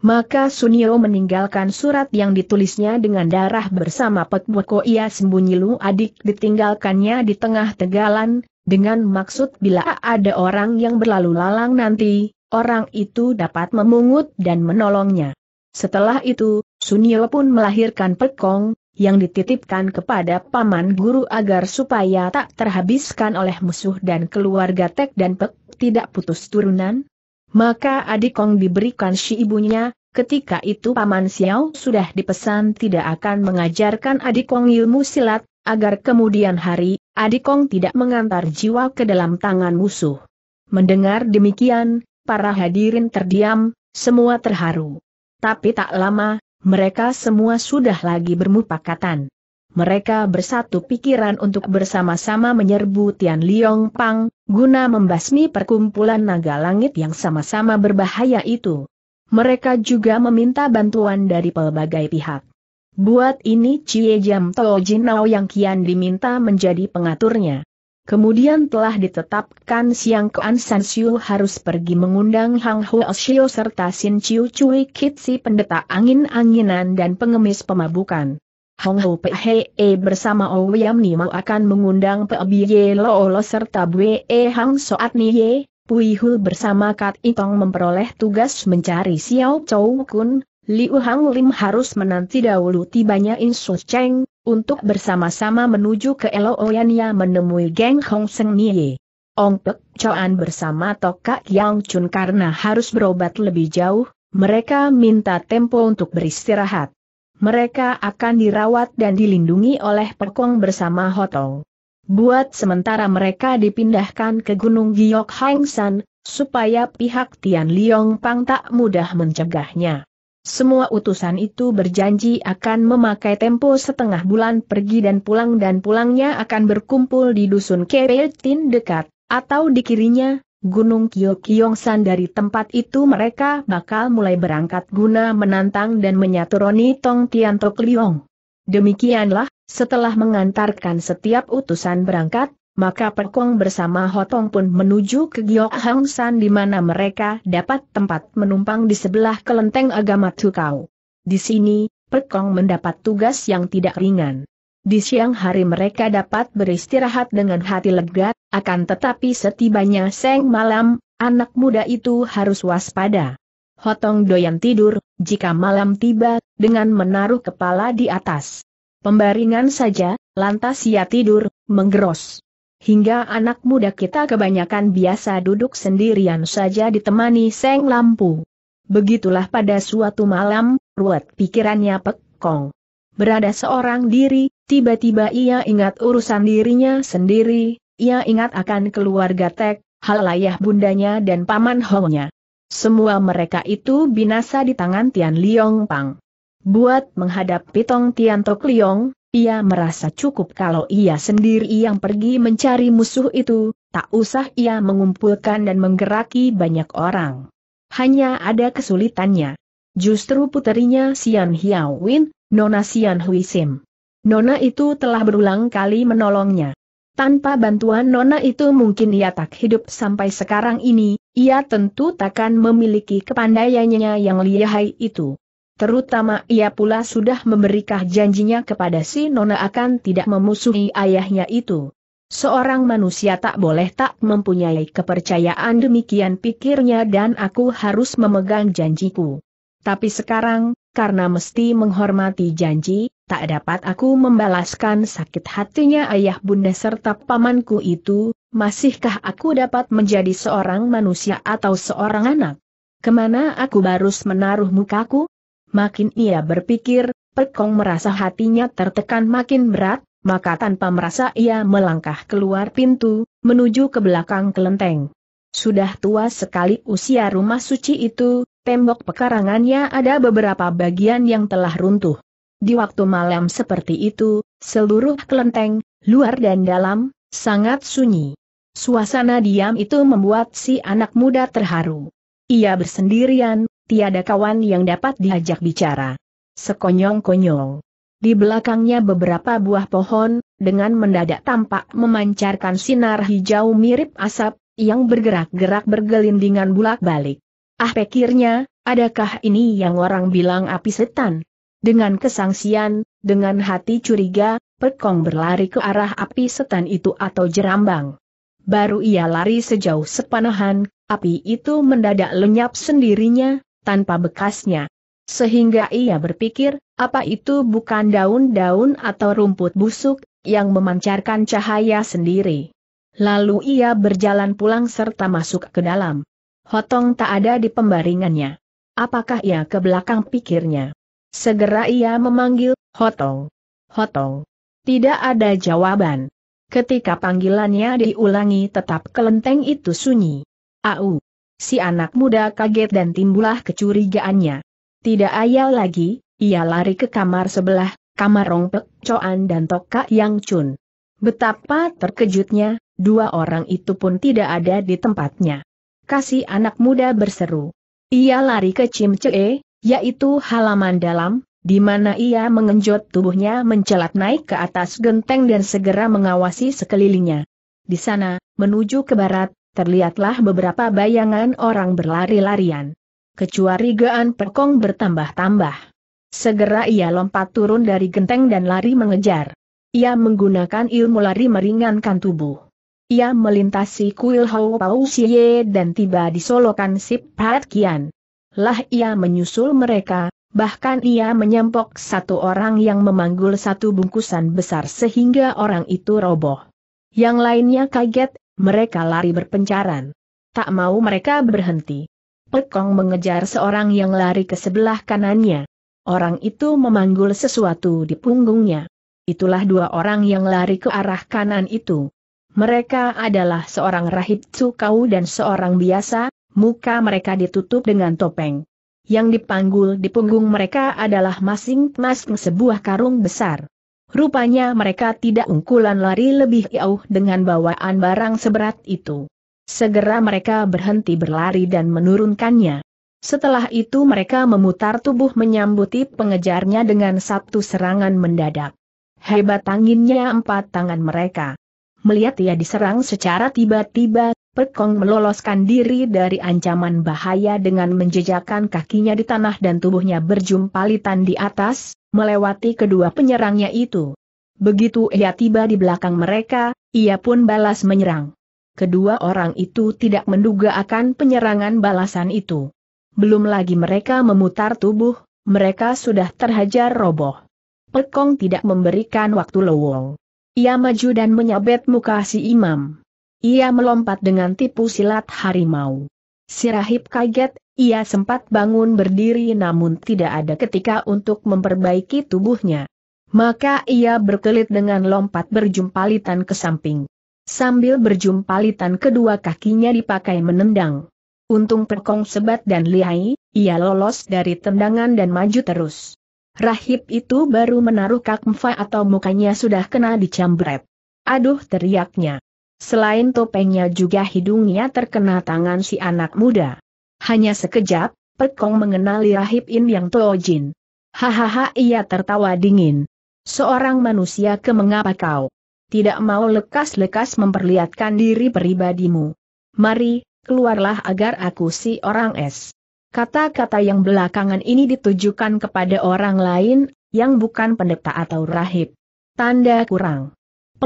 Maka Sunio meninggalkan surat yang ditulisnya dengan darah bersama Pekbeko ia sembunyi Lu adik ditinggalkannya di tengah tegalan, dengan maksud bila ada orang yang berlalu lalang nanti, orang itu dapat memungut dan menolongnya. Setelah itu, Sunil pun melahirkan pekong, yang dititipkan kepada paman guru agar supaya tak terhabiskan oleh musuh dan keluarga Tek dan Pek tidak putus turunan. Maka adik Kong diberikan si ibunya, ketika itu paman Xiao sudah dipesan tidak akan mengajarkan adik Kong ilmu silat, agar kemudian hari, Adikong tidak mengantar jiwa ke dalam tangan musuh. Mendengar demikian, para hadirin terdiam, semua terharu. Tapi tak lama, mereka semua sudah lagi bermupakatan. Mereka bersatu pikiran untuk bersama-sama menyerbu Tian Liong Pang, guna membasmi perkumpulan naga langit yang sama-sama berbahaya itu. Mereka juga meminta bantuan dari pelbagai pihak. Buat ini Cie Jam Tao Jinao yang kian diminta menjadi pengaturnya. Kemudian telah ditetapkan Siang Kuan San Siu harus pergi mengundang Hang Huo Shio serta Sin Chiu Kit Kitsi pendeta angin-anginan dan pengemis pemabukan. Hong Ho Pe He E bersama O Ni akan mengundang Pe Biye Lo Lo serta Bue E Hang Soat Ye, Pui Hu bersama Kat Itong memperoleh tugas mencari Xiao Chou Kun, Liu Hang Lim harus menanti dahulu tibanya Insu Cheng, untuk bersama-sama menuju ke Eloyania menemui geng Hong Seng Nie. Ong Pek Choan bersama Toka Yang Chun karena harus berobat lebih jauh, mereka minta tempo untuk beristirahat. Mereka akan dirawat dan dilindungi oleh Pekong bersama Hotong. Buat sementara mereka dipindahkan ke Gunung Giok Hang San, supaya pihak Tian Liong Pang tak mudah mencegahnya. Semua utusan itu berjanji akan memakai tempo setengah bulan pergi dan pulang dan pulangnya akan berkumpul di dusun Keretin dekat, atau di kirinya, Gunung Kyokyongsan dari tempat itu mereka bakal mulai berangkat guna menantang dan menyatu Roni Tong Tiantok Liong. Demikianlah, setelah mengantarkan setiap utusan berangkat, maka Pekong bersama Hotong pun menuju ke Giok Hang San di mana mereka dapat tempat menumpang di sebelah kelenteng agama Tukau. Di sini, Pekong mendapat tugas yang tidak ringan. Di siang hari mereka dapat beristirahat dengan hati lega, akan tetapi setibanya seng malam, anak muda itu harus waspada. Hotong doyan tidur, jika malam tiba, dengan menaruh kepala di atas. Pembaringan saja, lantas ia tidur, menggeros hingga anak muda kita kebanyakan biasa duduk sendirian saja ditemani seng lampu. Begitulah pada suatu malam, ruwet pikirannya pekong. Berada seorang diri, tiba-tiba ia ingat urusan dirinya sendiri, ia ingat akan keluarga Tek, halayah bundanya dan paman Hongnya. Semua mereka itu binasa di tangan Tian Liong Pang. Buat menghadapi Tong Tian Tok Liong, ia merasa cukup kalau ia sendiri yang pergi mencari musuh itu, tak usah ia mengumpulkan dan menggeraki banyak orang. Hanya ada kesulitannya. Justru puterinya Sian Hiao Win, Nona Sian Hui Sim. Nona itu telah berulang kali menolongnya. Tanpa bantuan Nona itu mungkin ia tak hidup sampai sekarang ini, ia tentu takkan memiliki kepandaiannya yang lihai itu. Terutama ia pula sudah memberikah janjinya kepada si Nona akan tidak memusuhi ayahnya itu. Seorang manusia tak boleh tak mempunyai kepercayaan demikian pikirnya dan aku harus memegang janjiku. Tapi sekarang, karena mesti menghormati janji, tak dapat aku membalaskan sakit hatinya ayah bunda serta pamanku itu, masihkah aku dapat menjadi seorang manusia atau seorang anak? Kemana aku harus menaruh mukaku? Makin ia berpikir, Pekong merasa hatinya tertekan makin berat, maka tanpa merasa ia melangkah keluar pintu, menuju ke belakang kelenteng. Sudah tua sekali usia rumah suci itu, tembok pekarangannya ada beberapa bagian yang telah runtuh. Di waktu malam seperti itu, seluruh kelenteng, luar dan dalam, sangat sunyi. Suasana diam itu membuat si anak muda terharu. Ia bersendirian, tiada kawan yang dapat diajak bicara. sekonyong konyong Di belakangnya beberapa buah pohon, dengan mendadak tampak memancarkan sinar hijau mirip asap, yang bergerak-gerak bergelindingan bulak-balik. Ah pikirnya, adakah ini yang orang bilang api setan? Dengan kesangsian, dengan hati curiga, Pekong berlari ke arah api setan itu atau jerambang. Baru ia lari sejauh sepanahan, api itu mendadak lenyap sendirinya, tanpa bekasnya. Sehingga ia berpikir, apa itu bukan daun-daun atau rumput busuk, yang memancarkan cahaya sendiri. Lalu ia berjalan pulang serta masuk ke dalam. Hotong tak ada di pembaringannya. Apakah ia ke belakang pikirnya? Segera ia memanggil, Hotong. Hotong. Tidak ada jawaban. Ketika panggilannya diulangi tetap kelenteng itu sunyi. Au. Si anak muda kaget dan timbullah kecurigaannya. Tidak ayal lagi, ia lari ke kamar sebelah, kamar Rongpek Coan dan Toka Yang cun. Betapa terkejutnya, dua orang itu pun tidak ada di tempatnya. Kasih anak muda berseru. Ia lari ke Cimcee, yaitu halaman dalam, di mana ia mengenjot tubuhnya mencelat naik ke atas genteng dan segera mengawasi sekelilingnya. Di sana, menuju ke barat, terlihatlah beberapa bayangan orang berlari-larian. Kecuali Kecurigaan Pekong bertambah-tambah. Segera ia lompat turun dari genteng dan lari mengejar. Ia menggunakan ilmu lari meringankan tubuh. Ia melintasi kuil Hau Pau Xie dan tiba di solokan Sip Pat Kian. Lah ia menyusul mereka, bahkan ia menyempok satu orang yang memanggul satu bungkusan besar sehingga orang itu roboh. Yang lainnya kaget mereka lari berpencaran. Tak mau mereka berhenti. Pekong mengejar seorang yang lari ke sebelah kanannya. Orang itu memanggul sesuatu di punggungnya. Itulah dua orang yang lari ke arah kanan itu. Mereka adalah seorang rahib Tsukau dan seorang biasa, muka mereka ditutup dengan topeng. Yang dipanggul di punggung mereka adalah masing-masing sebuah karung besar. Rupanya mereka tidak ungkulan lari lebih jauh dengan bawaan barang seberat itu. Segera mereka berhenti berlari dan menurunkannya. Setelah itu mereka memutar tubuh menyambuti pengejarnya dengan satu serangan mendadak. Hebat anginnya empat tangan mereka. Melihat ia diserang secara tiba-tiba, Pekong meloloskan diri dari ancaman bahaya dengan menjejakkan kakinya di tanah dan tubuhnya berjumpalitan di atas, melewati kedua penyerangnya itu. Begitu ia tiba di belakang mereka, ia pun balas menyerang. Kedua orang itu tidak menduga akan penyerangan balasan itu. Belum lagi mereka memutar tubuh, mereka sudah terhajar roboh. Pekong tidak memberikan waktu lowong. Ia maju dan menyabet muka si imam. Ia melompat dengan tipu silat harimau. Sirahip kaget, ia sempat bangun berdiri namun tidak ada ketika untuk memperbaiki tubuhnya. Maka ia berkelit dengan lompat berjumpalitan ke samping. Sambil berjumpalitan kedua kakinya dipakai menendang. Untung perkong sebat dan lihai, ia lolos dari tendangan dan maju terus. Rahib itu baru menaruh kakmfa atau mukanya sudah kena dicambret. Aduh teriaknya. Selain topengnya juga hidungnya terkena tangan si anak muda. Hanya sekejap, Pekong mengenali rahib In Yang Tojin. Hahaha ia tertawa dingin. Seorang manusia ke mengapa kau? Tidak mau lekas-lekas memperlihatkan diri pribadimu. Mari, keluarlah agar aku si orang es. Kata-kata yang belakangan ini ditujukan kepada orang lain, yang bukan pendeta atau rahib. Tanda kurang.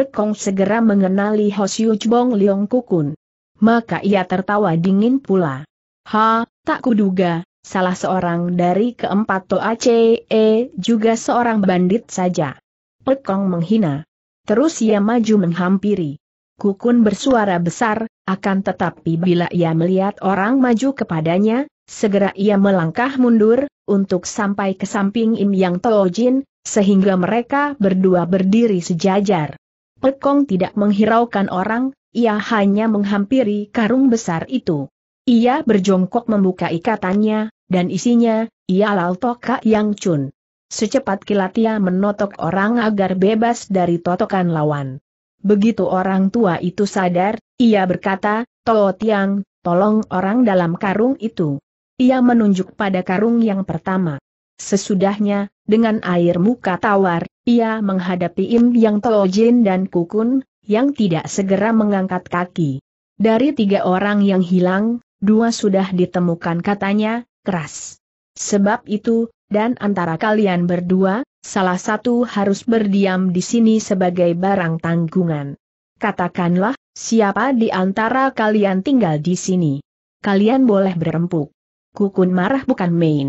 Kong segera mengenali Hosiu Chbong Leong Kukun. Maka ia tertawa dingin pula. Ha, tak kuduga, salah seorang dari keempat Toa Ce e juga seorang bandit saja. Kong menghina. Terus ia maju menghampiri. Kukun bersuara besar, akan tetapi bila ia melihat orang maju kepadanya, segera ia melangkah mundur, untuk sampai ke samping Im Yang Toojin, sehingga mereka berdua berdiri sejajar. Pekong tidak menghiraukan orang, ia hanya menghampiri karung besar itu. Ia berjongkok membuka ikatannya, dan isinya, ialah tokak yang cun. Secepat kilat ia menotok orang agar bebas dari totokan lawan. Begitu orang tua itu sadar, ia berkata, Toh Tiang, tolong orang dalam karung itu. Ia menunjuk pada karung yang pertama. Sesudahnya, dengan air muka tawar, ia menghadapi Im Yang Tojin dan Kukun, yang tidak segera mengangkat kaki. Dari tiga orang yang hilang, dua sudah ditemukan katanya, keras. Sebab itu, dan antara kalian berdua, salah satu harus berdiam di sini sebagai barang tanggungan. Katakanlah, siapa di antara kalian tinggal di sini? Kalian boleh berempuk. Kukun marah bukan main.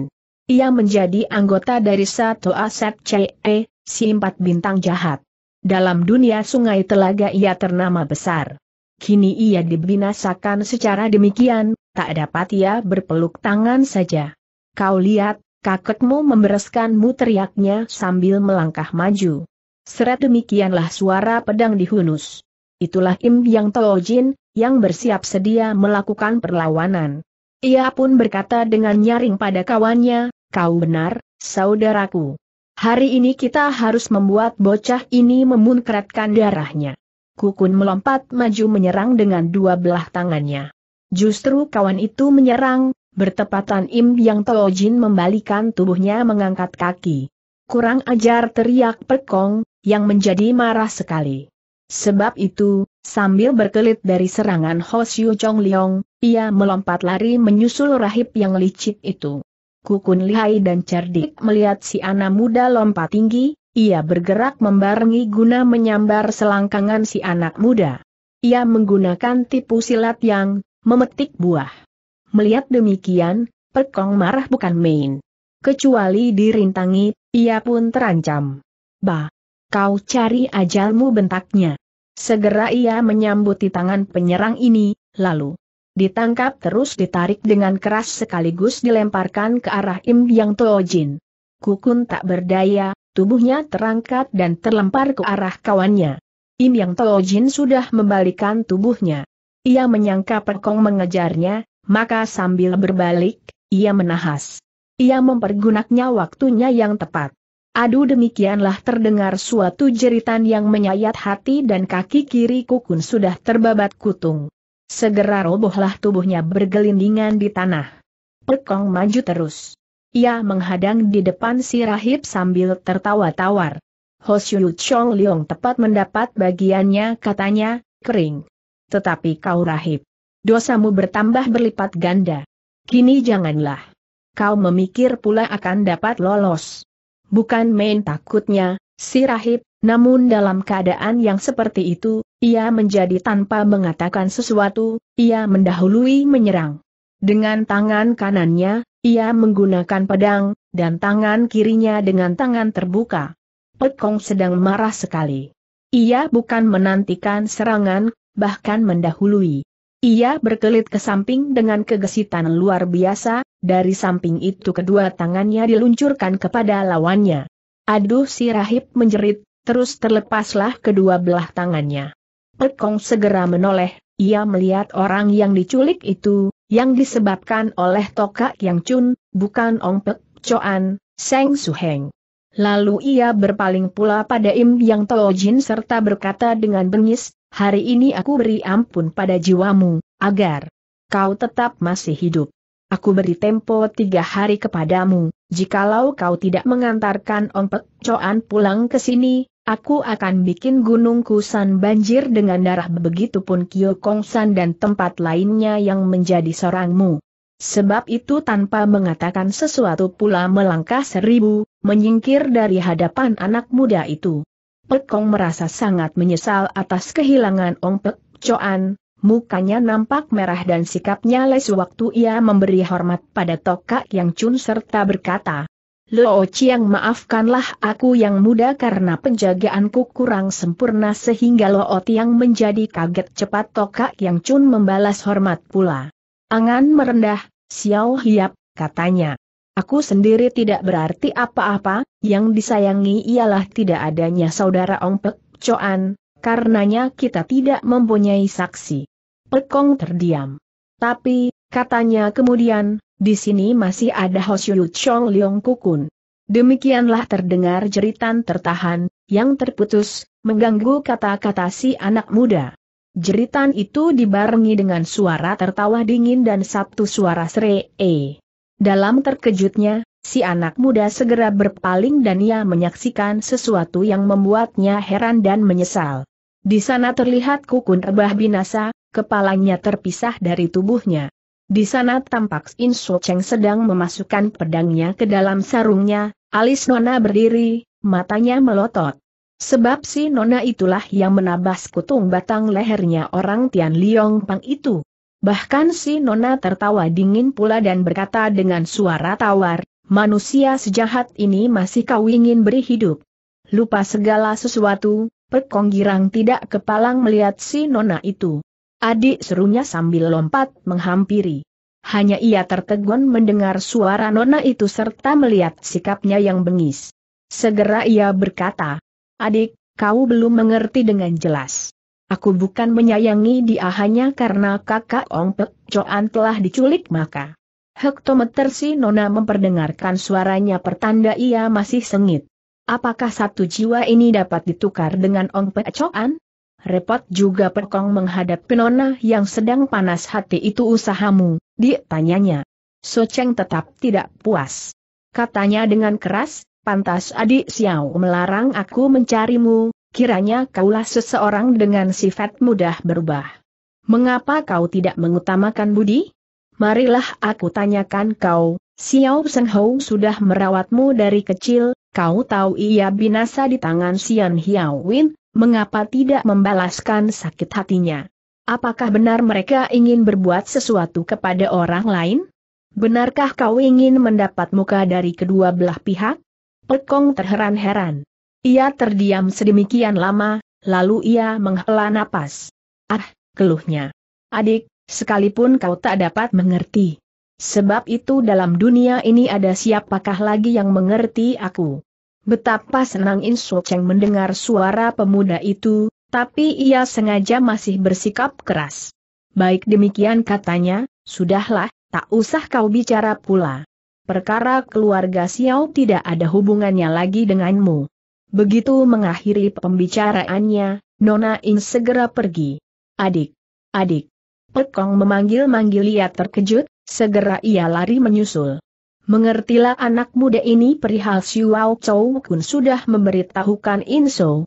Ia menjadi anggota dari satu aset CE, si empat bintang jahat. Dalam dunia sungai telaga ia ternama besar. Kini ia dibinasakan secara demikian, tak dapat ia berpeluk tangan saja. Kau lihat, kakekmu membereskanmu teriaknya sambil melangkah maju. Seret demikianlah suara pedang dihunus. Itulah Im Yang Toojin, yang bersiap sedia melakukan perlawanan. Ia pun berkata dengan nyaring pada kawannya, kau benar, saudaraku. Hari ini kita harus membuat bocah ini memunkratkan darahnya. Kukun melompat maju menyerang dengan dua belah tangannya. Justru kawan itu menyerang, bertepatan Im Yang Toojin membalikan tubuhnya mengangkat kaki. Kurang ajar teriak Perkong yang menjadi marah sekali. Sebab itu, sambil berkelit dari serangan Ho Xiu Chong Leong, ia melompat lari menyusul rahib yang licik itu. Kukun lihai dan cerdik melihat si anak muda lompat tinggi, ia bergerak membarengi guna menyambar selangkangan si anak muda. Ia menggunakan tipu silat yang memetik buah. Melihat demikian, Pekong marah bukan main. Kecuali dirintangi, ia pun terancam. Bah, kau cari ajalmu bentaknya. Segera ia menyambuti tangan penyerang ini, lalu ditangkap terus ditarik dengan keras sekaligus dilemparkan ke arah Im Yang Toojin. Kukun tak berdaya, tubuhnya terangkat dan terlempar ke arah kawannya. Im Yang Toojin sudah membalikan tubuhnya. Ia menyangka Perkong mengejarnya, maka sambil berbalik, ia menahas. Ia mempergunaknya waktunya yang tepat. Aduh demikianlah terdengar suatu jeritan yang menyayat hati dan kaki kiri Kukun sudah terbabat kutung. Segera robohlah tubuhnya bergelindingan di tanah. Pekong maju terus. Ia menghadang di depan si rahib sambil tertawa tawar. Hosyu Chong Leong tepat mendapat bagiannya katanya, kering. Tetapi kau rahib. Dosamu bertambah berlipat ganda. Kini janganlah. Kau memikir pula akan dapat lolos. Bukan main takutnya, si rahib, namun dalam keadaan yang seperti itu, ia menjadi tanpa mengatakan sesuatu, ia mendahului menyerang. Dengan tangan kanannya, ia menggunakan pedang, dan tangan kirinya dengan tangan terbuka. Pekong sedang marah sekali. Ia bukan menantikan serangan, bahkan mendahului. Ia berkelit ke samping dengan kegesitan luar biasa, dari samping itu kedua tangannya diluncurkan kepada lawannya. Aduh si rahib menjerit, terus terlepaslah kedua belah tangannya. Pekong segera menoleh, ia melihat orang yang diculik itu, yang disebabkan oleh Toka yang Chun, bukan Ong Pek Coan, Seng Suheng. Lalu ia berpaling pula pada Im Yang Tojin serta berkata dengan bengis, hari ini aku beri ampun pada jiwamu, agar kau tetap masih hidup. Aku beri tempo tiga hari kepadamu, jikalau kau tidak mengantarkan Ong Pek Coan pulang ke sini, Aku akan bikin Gunung Kusan banjir dengan darah begitu pun Kong San dan tempat lainnya yang menjadi sorangmu. Sebab itu tanpa mengatakan sesuatu pula melangkah seribu, menyingkir dari hadapan anak muda itu. Pekong merasa sangat menyesal atas kehilangan Ong Pek Coan, mukanya nampak merah dan sikapnya lesu waktu ia memberi hormat pada Tokak Yang Chun serta berkata, Luo Chiang maafkanlah aku yang muda karena penjagaanku kurang sempurna sehingga Luo Tiang menjadi kaget cepat tokak yang Chun membalas hormat pula. Angan merendah, Xiao Hiap, katanya. Aku sendiri tidak berarti apa-apa, yang disayangi ialah tidak adanya saudara Ong Pek Choan, karenanya kita tidak mempunyai saksi. Pekong terdiam. Tapi, katanya kemudian, di sini masih ada Hoshulu Chong Leong Kukun. Demikianlah terdengar jeritan tertahan, yang terputus, mengganggu kata-kata si anak muda. Jeritan itu dibarengi dengan suara tertawa dingin dan satu suara sere. E. Dalam terkejutnya, si anak muda segera berpaling dan ia menyaksikan sesuatu yang membuatnya heran dan menyesal. Di sana terlihat kukun rebah binasa, kepalanya terpisah dari tubuhnya. Di sana tampak In Shu Cheng sedang memasukkan pedangnya ke dalam sarungnya, alis Nona berdiri, matanya melotot. Sebab si Nona itulah yang menabas kutung batang lehernya orang Tian Liong Pang itu. Bahkan si Nona tertawa dingin pula dan berkata dengan suara tawar, manusia sejahat ini masih kau ingin beri hidup. Lupa segala sesuatu, Pekong Girang tidak kepalang melihat si Nona itu. Adik serunya sambil lompat menghampiri. Hanya ia tertegun mendengar suara Nona itu serta melihat sikapnya yang bengis. Segera ia berkata, Adik, kau belum mengerti dengan jelas. Aku bukan menyayangi dia hanya karena kakak Ong Pek Choan telah diculik maka. Hektometer si Nona memperdengarkan suaranya pertanda ia masih sengit. Apakah satu jiwa ini dapat ditukar dengan Ong Pek Choan? Repot juga Perkong menghadapi Nona yang sedang panas hati itu usahamu, ditanyanya. tanyanya. Soceng tetap tidak puas. Katanya dengan keras, pantas adik Xiao melarang aku mencarimu, kiranya kaulah seseorang dengan sifat mudah berubah. Mengapa kau tidak mengutamakan budi? Marilah aku tanyakan kau, Xiao Senhou sudah merawatmu dari kecil, kau tahu ia binasa di tangan Xian Hiao Win, mengapa tidak membalaskan sakit hatinya? Apakah benar mereka ingin berbuat sesuatu kepada orang lain? Benarkah kau ingin mendapat muka dari kedua belah pihak? Pekong terheran-heran. Ia terdiam sedemikian lama, lalu ia menghela napas. Ah, keluhnya. Adik, sekalipun kau tak dapat mengerti. Sebab itu dalam dunia ini ada siapakah lagi yang mengerti aku. Betapa senang Insu Cheng mendengar suara pemuda itu, tapi ia sengaja masih bersikap keras. Baik demikian katanya, sudahlah, tak usah kau bicara pula. Perkara keluarga Xiao tidak ada hubungannya lagi denganmu. Begitu mengakhiri pembicaraannya, Nona In segera pergi. Adik, adik. Pekong memanggil-manggil ia terkejut, segera ia lari menyusul. Mengertilah anak muda ini perihal Xiao Chou Kun sudah memberitahukan Inso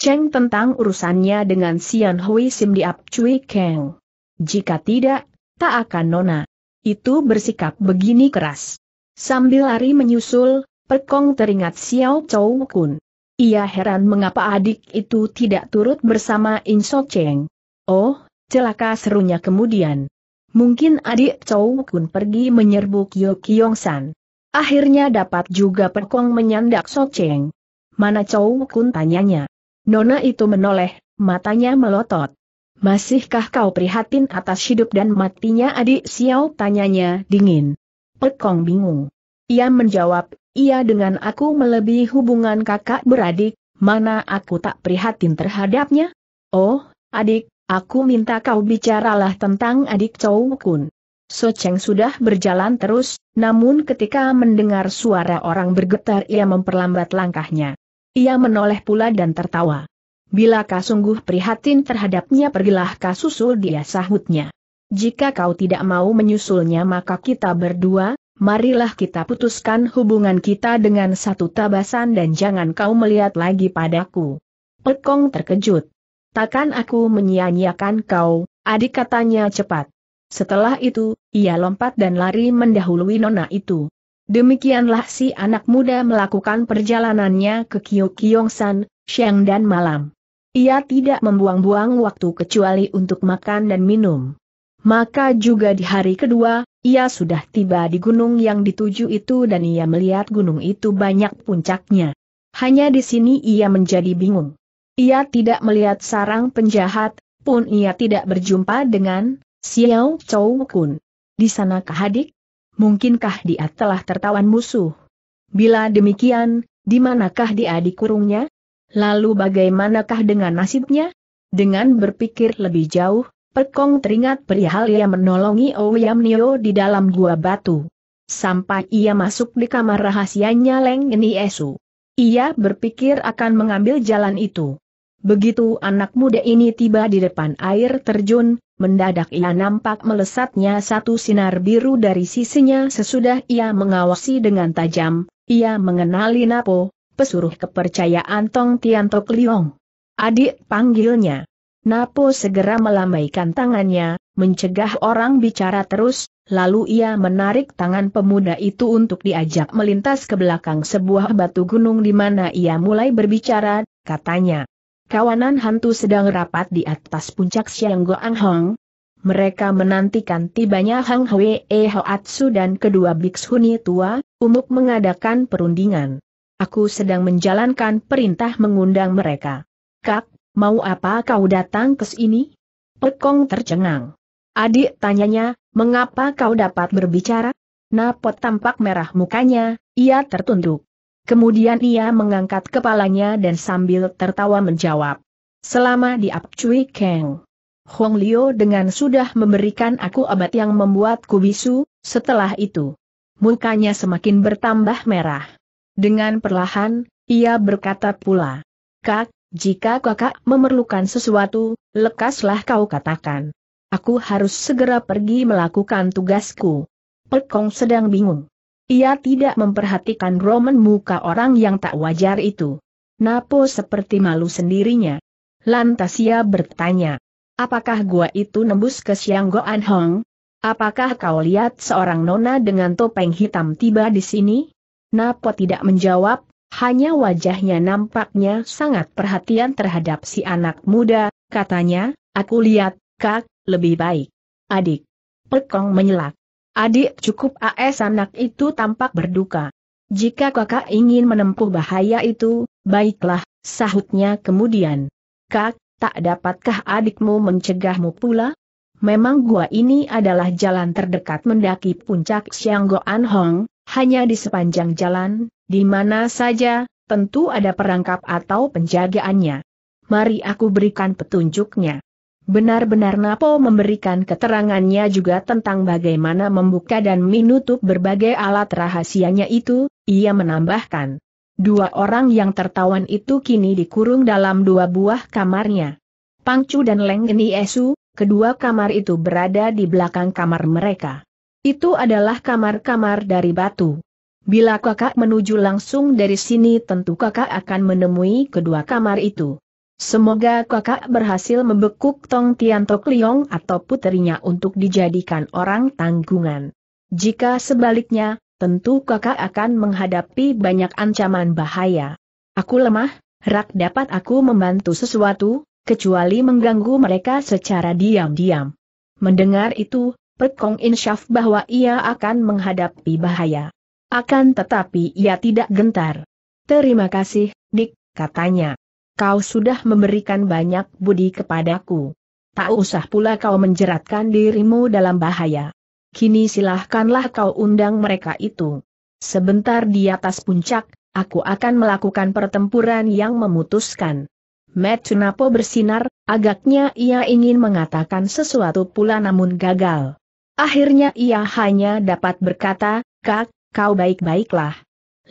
Cheng tentang urusannya dengan Sian Hui Sim di Ap Cui Keng. Jika tidak, tak akan Nona. Itu bersikap begini keras. Sambil lari menyusul, Pekong teringat Xiao Chou Kun. Ia heran mengapa adik itu tidak turut bersama Inso Cheng. Oh, celaka serunya kemudian. Mungkin adik Chow Kun pergi menyerbu Kyo Kyong San. Akhirnya dapat juga Perkong menyandak So Cheng. Mana Chow Kun tanyanya. Nona itu menoleh, matanya melotot. Masihkah kau prihatin atas hidup dan matinya adik Xiao? Tanyanya dingin. Pekong bingung. Ia menjawab, ia dengan aku melebihi hubungan kakak beradik, mana aku tak prihatin terhadapnya? Oh, adik, Aku minta kau bicaralah tentang adik Chow Kun. So Cheng sudah berjalan terus, namun ketika mendengar suara orang bergetar ia memperlambat langkahnya. Ia menoleh pula dan tertawa. Bila kau sungguh prihatin terhadapnya pergilah kau susul dia sahutnya. Jika kau tidak mau menyusulnya maka kita berdua, marilah kita putuskan hubungan kita dengan satu tabasan dan jangan kau melihat lagi padaku. Pekong terkejut takkan aku menyia-nyiakan kau, adik katanya cepat. Setelah itu, ia lompat dan lari mendahului nona itu. Demikianlah si anak muda melakukan perjalanannya ke Kyokyongsan, siang dan malam. Ia tidak membuang-buang waktu kecuali untuk makan dan minum. Maka juga di hari kedua, ia sudah tiba di gunung yang dituju itu dan ia melihat gunung itu banyak puncaknya. Hanya di sini ia menjadi bingung. Ia tidak melihat sarang penjahat, pun ia tidak berjumpa dengan Xiao Chou Kun. Di sana kehadik? Mungkinkah dia telah tertawan musuh? Bila demikian, di manakah dia dikurungnya? Lalu bagaimanakah dengan nasibnya? Dengan berpikir lebih jauh, Perkong teringat perihal ia menolongi Ouyam Nio di dalam gua batu. Sampai ia masuk di kamar rahasianya Leng Niesu, Ia berpikir akan mengambil jalan itu. Begitu anak muda ini tiba di depan air terjun, mendadak ia nampak melesatnya satu sinar biru dari sisinya sesudah ia mengawasi dengan tajam, ia mengenali Napo, pesuruh kepercayaan Tong Tiantok Liong. Adik panggilnya. Napo segera melambaikan tangannya, mencegah orang bicara terus, lalu ia menarik tangan pemuda itu untuk diajak melintas ke belakang sebuah batu gunung di mana ia mulai berbicara, katanya. Kawanan hantu sedang rapat di atas puncak Siang Goang Hong. Mereka menantikan tibanya Hang Hwee Atsu dan kedua bikshuni tua, umuk mengadakan perundingan. Aku sedang menjalankan perintah mengundang mereka. Kak, mau apa kau datang ke sini? Pekong tercengang. Adik tanyanya, mengapa kau dapat berbicara? Napot tampak merah mukanya, ia tertunduk. Kemudian ia mengangkat kepalanya dan sambil tertawa menjawab. Selama di Apcui Kang. Hong Liu dengan sudah memberikan aku obat yang membuatku bisu, setelah itu. Mukanya semakin bertambah merah. Dengan perlahan, ia berkata pula. Kak, jika kakak memerlukan sesuatu, lekaslah kau katakan. Aku harus segera pergi melakukan tugasku. Pekong sedang bingung. Ia tidak memperhatikan roman muka orang yang tak wajar itu. Napo seperti malu sendirinya. Lantas ia bertanya, apakah gua itu nembus ke Siang Goan Hong? Apakah kau lihat seorang nona dengan topeng hitam tiba di sini? Napo tidak menjawab, hanya wajahnya nampaknya sangat perhatian terhadap si anak muda, katanya, aku lihat, kak, lebih baik. Adik. Pekong menyelak. Adik cukup AS anak itu tampak berduka. Jika kakak ingin menempuh bahaya itu, baiklah, sahutnya kemudian. Kak, tak dapatkah adikmu mencegahmu pula? Memang gua ini adalah jalan terdekat mendaki puncak Xianggoan Hong, hanya di sepanjang jalan, di mana saja, tentu ada perangkap atau penjagaannya. Mari aku berikan petunjuknya. Benar-benar Napo memberikan keterangannya juga tentang bagaimana membuka dan menutup berbagai alat rahasianya itu, ia menambahkan. Dua orang yang tertawan itu kini dikurung dalam dua buah kamarnya. Pangcu dan Leng Esu, kedua kamar itu berada di belakang kamar mereka. Itu adalah kamar-kamar dari batu. Bila kakak menuju langsung dari sini tentu kakak akan menemui kedua kamar itu. Semoga kakak berhasil membekuk Tong Tiantok Liong atau putrinya untuk dijadikan orang tanggungan. Jika sebaliknya, tentu kakak akan menghadapi banyak ancaman bahaya. Aku lemah, rak dapat aku membantu sesuatu, kecuali mengganggu mereka secara diam-diam. Mendengar itu, Pekong insyaf bahwa ia akan menghadapi bahaya. Akan tetapi ia tidak gentar. Terima kasih, Dik, katanya kau sudah memberikan banyak budi kepadaku. Tak usah pula kau menjeratkan dirimu dalam bahaya. Kini silahkanlah kau undang mereka itu. Sebentar di atas puncak, aku akan melakukan pertempuran yang memutuskan. Matsunapo bersinar, agaknya ia ingin mengatakan sesuatu pula namun gagal. Akhirnya ia hanya dapat berkata, Kak, kau baik-baiklah.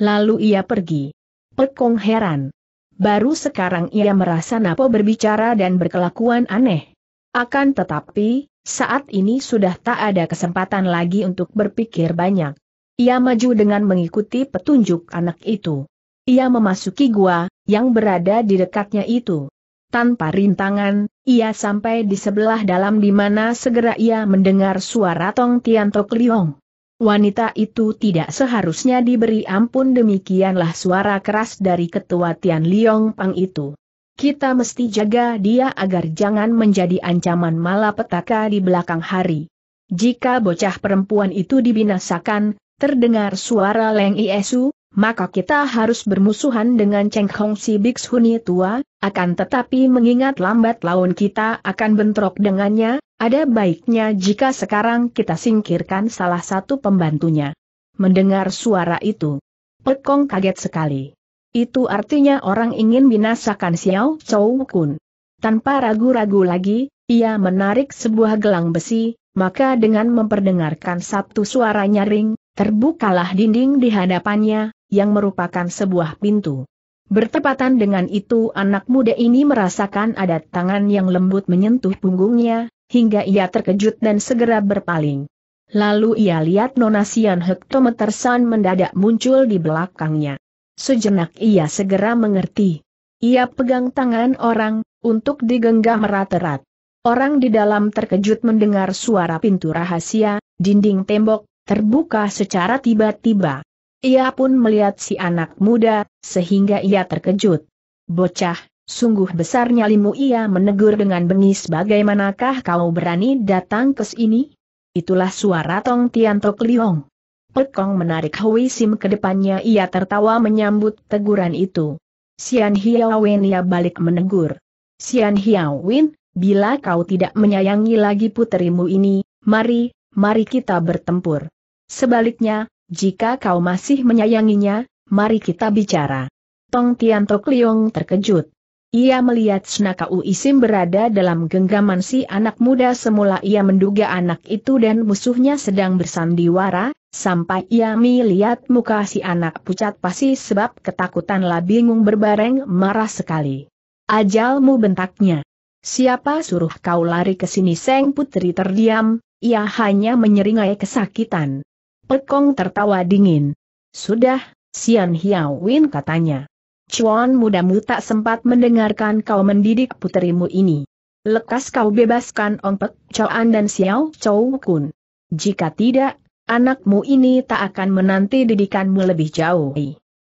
Lalu ia pergi. Pekong heran baru sekarang ia merasa Napo berbicara dan berkelakuan aneh. Akan tetapi, saat ini sudah tak ada kesempatan lagi untuk berpikir banyak. Ia maju dengan mengikuti petunjuk anak itu. Ia memasuki gua, yang berada di dekatnya itu. Tanpa rintangan, ia sampai di sebelah dalam di mana segera ia mendengar suara Tong Tian Tok Liong. Wanita itu tidak seharusnya diberi ampun demikianlah suara keras dari ketua Tian Liong Pang itu. Kita mesti jaga dia agar jangan menjadi ancaman malapetaka di belakang hari. Jika bocah perempuan itu dibinasakan, terdengar suara Leng Iesu, maka kita harus bermusuhan dengan Cheng Hong si Bikshuni tua, akan tetapi mengingat lambat laun kita akan bentrok dengannya, ada baiknya jika sekarang kita singkirkan salah satu pembantunya. Mendengar suara itu, Pekong kaget sekali. Itu artinya orang ingin binasakan Xiao Chou Kun. Tanpa ragu-ragu lagi, ia menarik sebuah gelang besi, maka dengan memperdengarkan satu suara nyaring, terbukalah dinding di hadapannya, yang merupakan sebuah pintu. Bertepatan dengan itu anak muda ini merasakan ada tangan yang lembut menyentuh punggungnya, hingga ia terkejut dan segera berpaling. Lalu ia lihat nonasian hektometer San mendadak muncul di belakangnya. Sejenak ia segera mengerti. Ia pegang tangan orang, untuk digenggam rata rat Orang di dalam terkejut mendengar suara pintu rahasia, dinding tembok, terbuka secara tiba-tiba. Ia pun melihat si anak muda, sehingga ia terkejut. Bocah, Sungguh besarnya nyalimu ia menegur dengan bengis bagaimanakah kau berani datang ke sini? Itulah suara Tong Tian Tok Liong. Pekong menarik Hui Sim ke depannya ia tertawa menyambut teguran itu. Xian Hiawin ia balik menegur. Xian Hiawin, bila kau tidak menyayangi lagi puterimu ini, mari, mari kita bertempur. Sebaliknya, jika kau masih menyayanginya, mari kita bicara. Tong Tian Tok Liong terkejut. Ia melihat Senaka Uisim berada dalam genggaman si anak muda semula ia menduga anak itu dan musuhnya sedang bersandiwara, sampai ia melihat muka si anak pucat pasti sebab ketakutanlah bingung berbareng marah sekali. Ajalmu bentaknya. Siapa suruh kau lari ke sini Seng Putri terdiam, ia hanya menyeringai kesakitan. Pekong tertawa dingin. Sudah, Sian Hiao Win katanya. Cuan mudamu tak sempat mendengarkan kau mendidik puterimu ini. Lekas kau bebaskan Ongpek, Choan dan Xiao Chou Kun. Jika tidak, anakmu ini tak akan menanti didikanmu lebih jauh.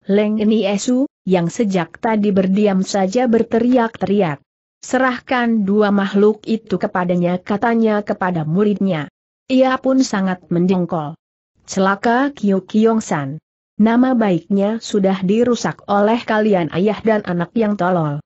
Leng Ni Esu, yang sejak tadi berdiam saja berteriak-teriak. Serahkan dua makhluk itu kepadanya katanya kepada muridnya. Ia pun sangat mendengkol. Celaka Kyo Kyong San. Nama baiknya sudah dirusak oleh kalian ayah dan anak yang tolol.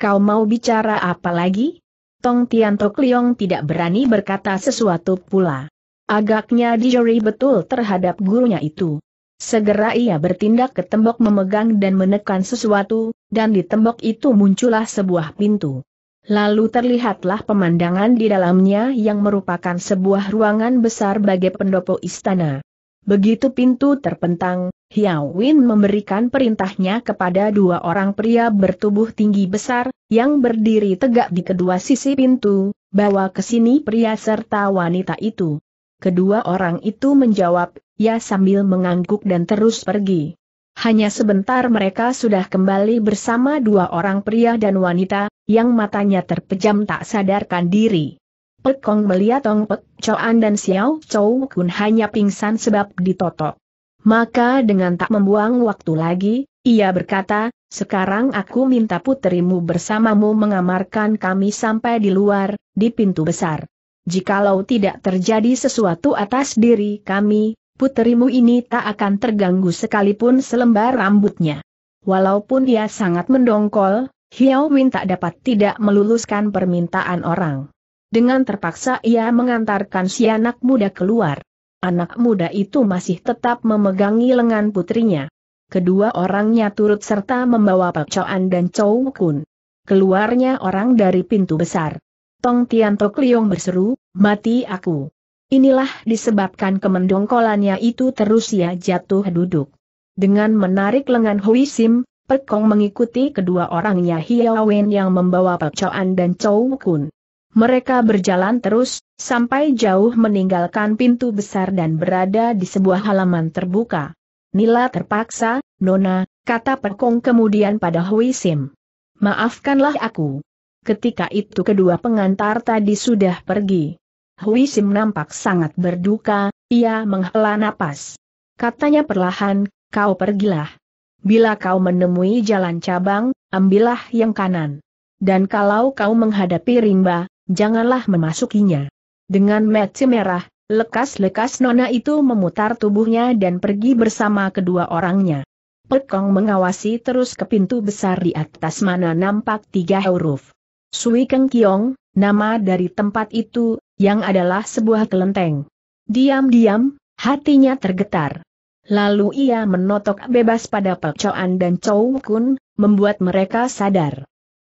Kau mau bicara apa lagi? Tong Tian Tok Liong tidak berani berkata sesuatu pula. Agaknya dijeri betul terhadap gurunya itu. Segera ia bertindak ke tembok memegang dan menekan sesuatu, dan di tembok itu muncullah sebuah pintu. Lalu terlihatlah pemandangan di dalamnya yang merupakan sebuah ruangan besar bagai pendopo istana. Begitu pintu terpentang, Hiao Win memberikan perintahnya kepada dua orang pria bertubuh tinggi besar, yang berdiri tegak di kedua sisi pintu, bawa ke sini pria serta wanita itu. Kedua orang itu menjawab, ya sambil mengangguk dan terus pergi. Hanya sebentar mereka sudah kembali bersama dua orang pria dan wanita, yang matanya terpejam tak sadarkan diri. Pekong melihat Tong Pek Choan dan Xiao Chou Kun hanya pingsan sebab ditotok. Maka dengan tak membuang waktu lagi, ia berkata, sekarang aku minta putrimu bersamamu mengamarkan kami sampai di luar, di pintu besar. Jikalau tidak terjadi sesuatu atas diri kami, putrimu ini tak akan terganggu sekalipun selembar rambutnya. Walaupun ia sangat mendongkol, Hiao Win tak dapat tidak meluluskan permintaan orang. Dengan terpaksa ia mengantarkan si anak muda keluar anak muda itu masih tetap memegangi lengan putrinya. Kedua orangnya turut serta membawa Pak Choan dan Chow Kun. Keluarnya orang dari pintu besar. Tong Tian Tok Liong berseru, mati aku. Inilah disebabkan kemendongkolannya itu terus ia jatuh duduk. Dengan menarik lengan Hui Sim, Pekong mengikuti kedua orangnya Hiawen yang membawa Pak Choan dan Chow Kun. Mereka berjalan terus, sampai jauh meninggalkan pintu besar dan berada di sebuah halaman terbuka. Nila terpaksa, Nona, kata Perkong kemudian pada Hui Sim. Maafkanlah aku. Ketika itu kedua pengantar tadi sudah pergi. Hui Sim nampak sangat berduka, ia menghela napas. Katanya perlahan, kau pergilah. Bila kau menemui jalan cabang, ambillah yang kanan. Dan kalau kau menghadapi rimba, janganlah memasukinya. Dengan mata merah, lekas-lekas nona itu memutar tubuhnya dan pergi bersama kedua orangnya. Pekong mengawasi terus ke pintu besar di atas mana nampak tiga huruf. Sui Keng Kiong, nama dari tempat itu, yang adalah sebuah kelenteng. Diam-diam, hatinya tergetar. Lalu ia menotok bebas pada Pek Choan dan Chow Kun, membuat mereka sadar.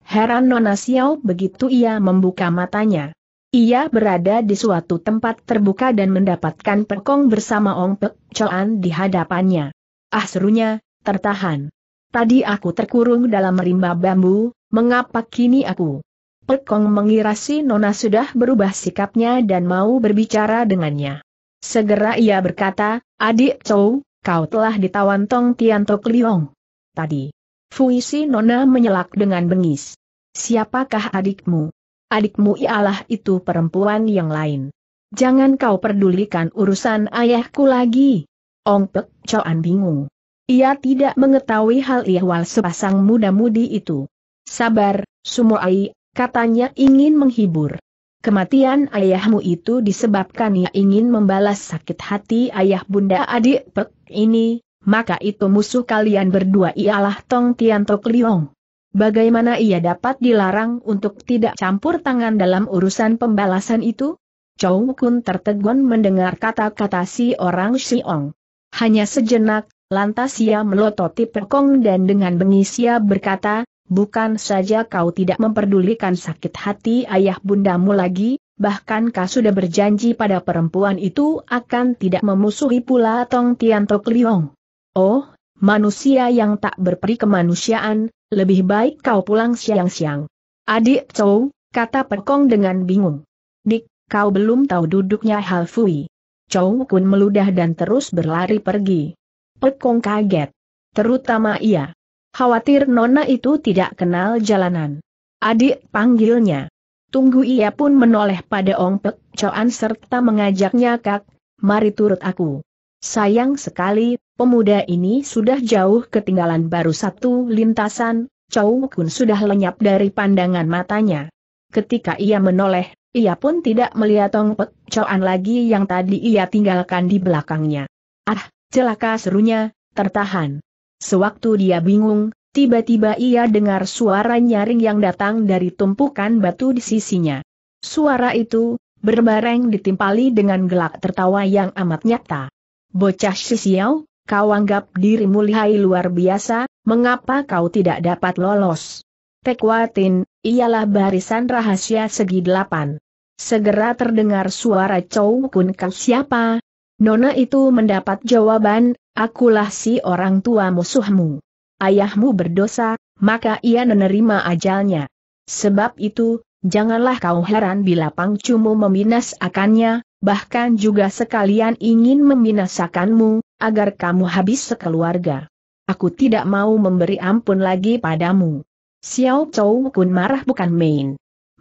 Heran Nona Xiao begitu ia membuka matanya. Ia berada di suatu tempat terbuka dan mendapatkan pekong bersama Ong Pek Choan di hadapannya. Ah serunya, tertahan. Tadi aku terkurung dalam rimba bambu, mengapa kini aku? Pekong mengira si Nona sudah berubah sikapnya dan mau berbicara dengannya. Segera ia berkata, adik Chou, kau telah ditawan Tong Tian Tok Liong. Tadi, Fuisi Nona menyelak dengan bengis. Siapakah adikmu? Adikmu ialah itu perempuan yang lain. Jangan kau pedulikan urusan ayahku lagi. Ong Pek Choan bingung. Ia tidak mengetahui hal ihwal sepasang muda-mudi itu. Sabar, Sumoai, katanya ingin menghibur. Kematian ayahmu itu disebabkan ia ingin membalas sakit hati ayah bunda adik Pek ini, maka itu musuh kalian berdua ialah Tong Tian Tok Liong. Bagaimana ia dapat dilarang untuk tidak campur tangan dalam urusan pembalasan itu? Chow Kun tertegun mendengar kata-kata si orang Xiong. Hanya sejenak, lantas ia melototi perkong dan dengan bengis ia berkata, bukan saja kau tidak memperdulikan sakit hati ayah bundamu lagi, bahkan kau sudah berjanji pada perempuan itu akan tidak memusuhi pula Tong Tian Tok Liong. Oh, manusia yang tak berperi kemanusiaan, lebih baik kau pulang siang-siang. Adik Chow, kata Perkong dengan bingung. Dik, kau belum tahu duduknya Hal Fui. Chow Kun meludah dan terus berlari pergi. Perkong kaget. Terutama ia. Khawatir Nona itu tidak kenal jalanan. Adik panggilnya. Tunggu ia pun menoleh pada Ong Pek Choan serta mengajaknya kak, mari turut aku. Sayang sekali, pemuda ini sudah jauh ketinggalan baru satu lintasan, Chow Kun sudah lenyap dari pandangan matanya. Ketika ia menoleh, ia pun tidak melihat Tong Pek lagi yang tadi ia tinggalkan di belakangnya. Ah, celaka serunya, tertahan. Sewaktu dia bingung, tiba-tiba ia dengar suara nyaring yang datang dari tumpukan batu di sisinya. Suara itu, berbareng ditimpali dengan gelak tertawa yang amat nyata. Bocah sisiau, kau anggap dirimu lihai luar biasa, mengapa kau tidak dapat lolos? Tekwatin, ialah barisan rahasia segi delapan. Segera terdengar suara Chow Kun Kang siapa? Nona itu mendapat jawaban, akulah si orang tua musuhmu. Ayahmu berdosa, maka ia menerima ajalnya. Sebab itu, janganlah kau heran bila pangcumu meminas akannya, bahkan juga sekalian ingin membinasakanmu, agar kamu habis sekeluarga. Aku tidak mau memberi ampun lagi padamu. Xiao Chou Kun marah bukan main.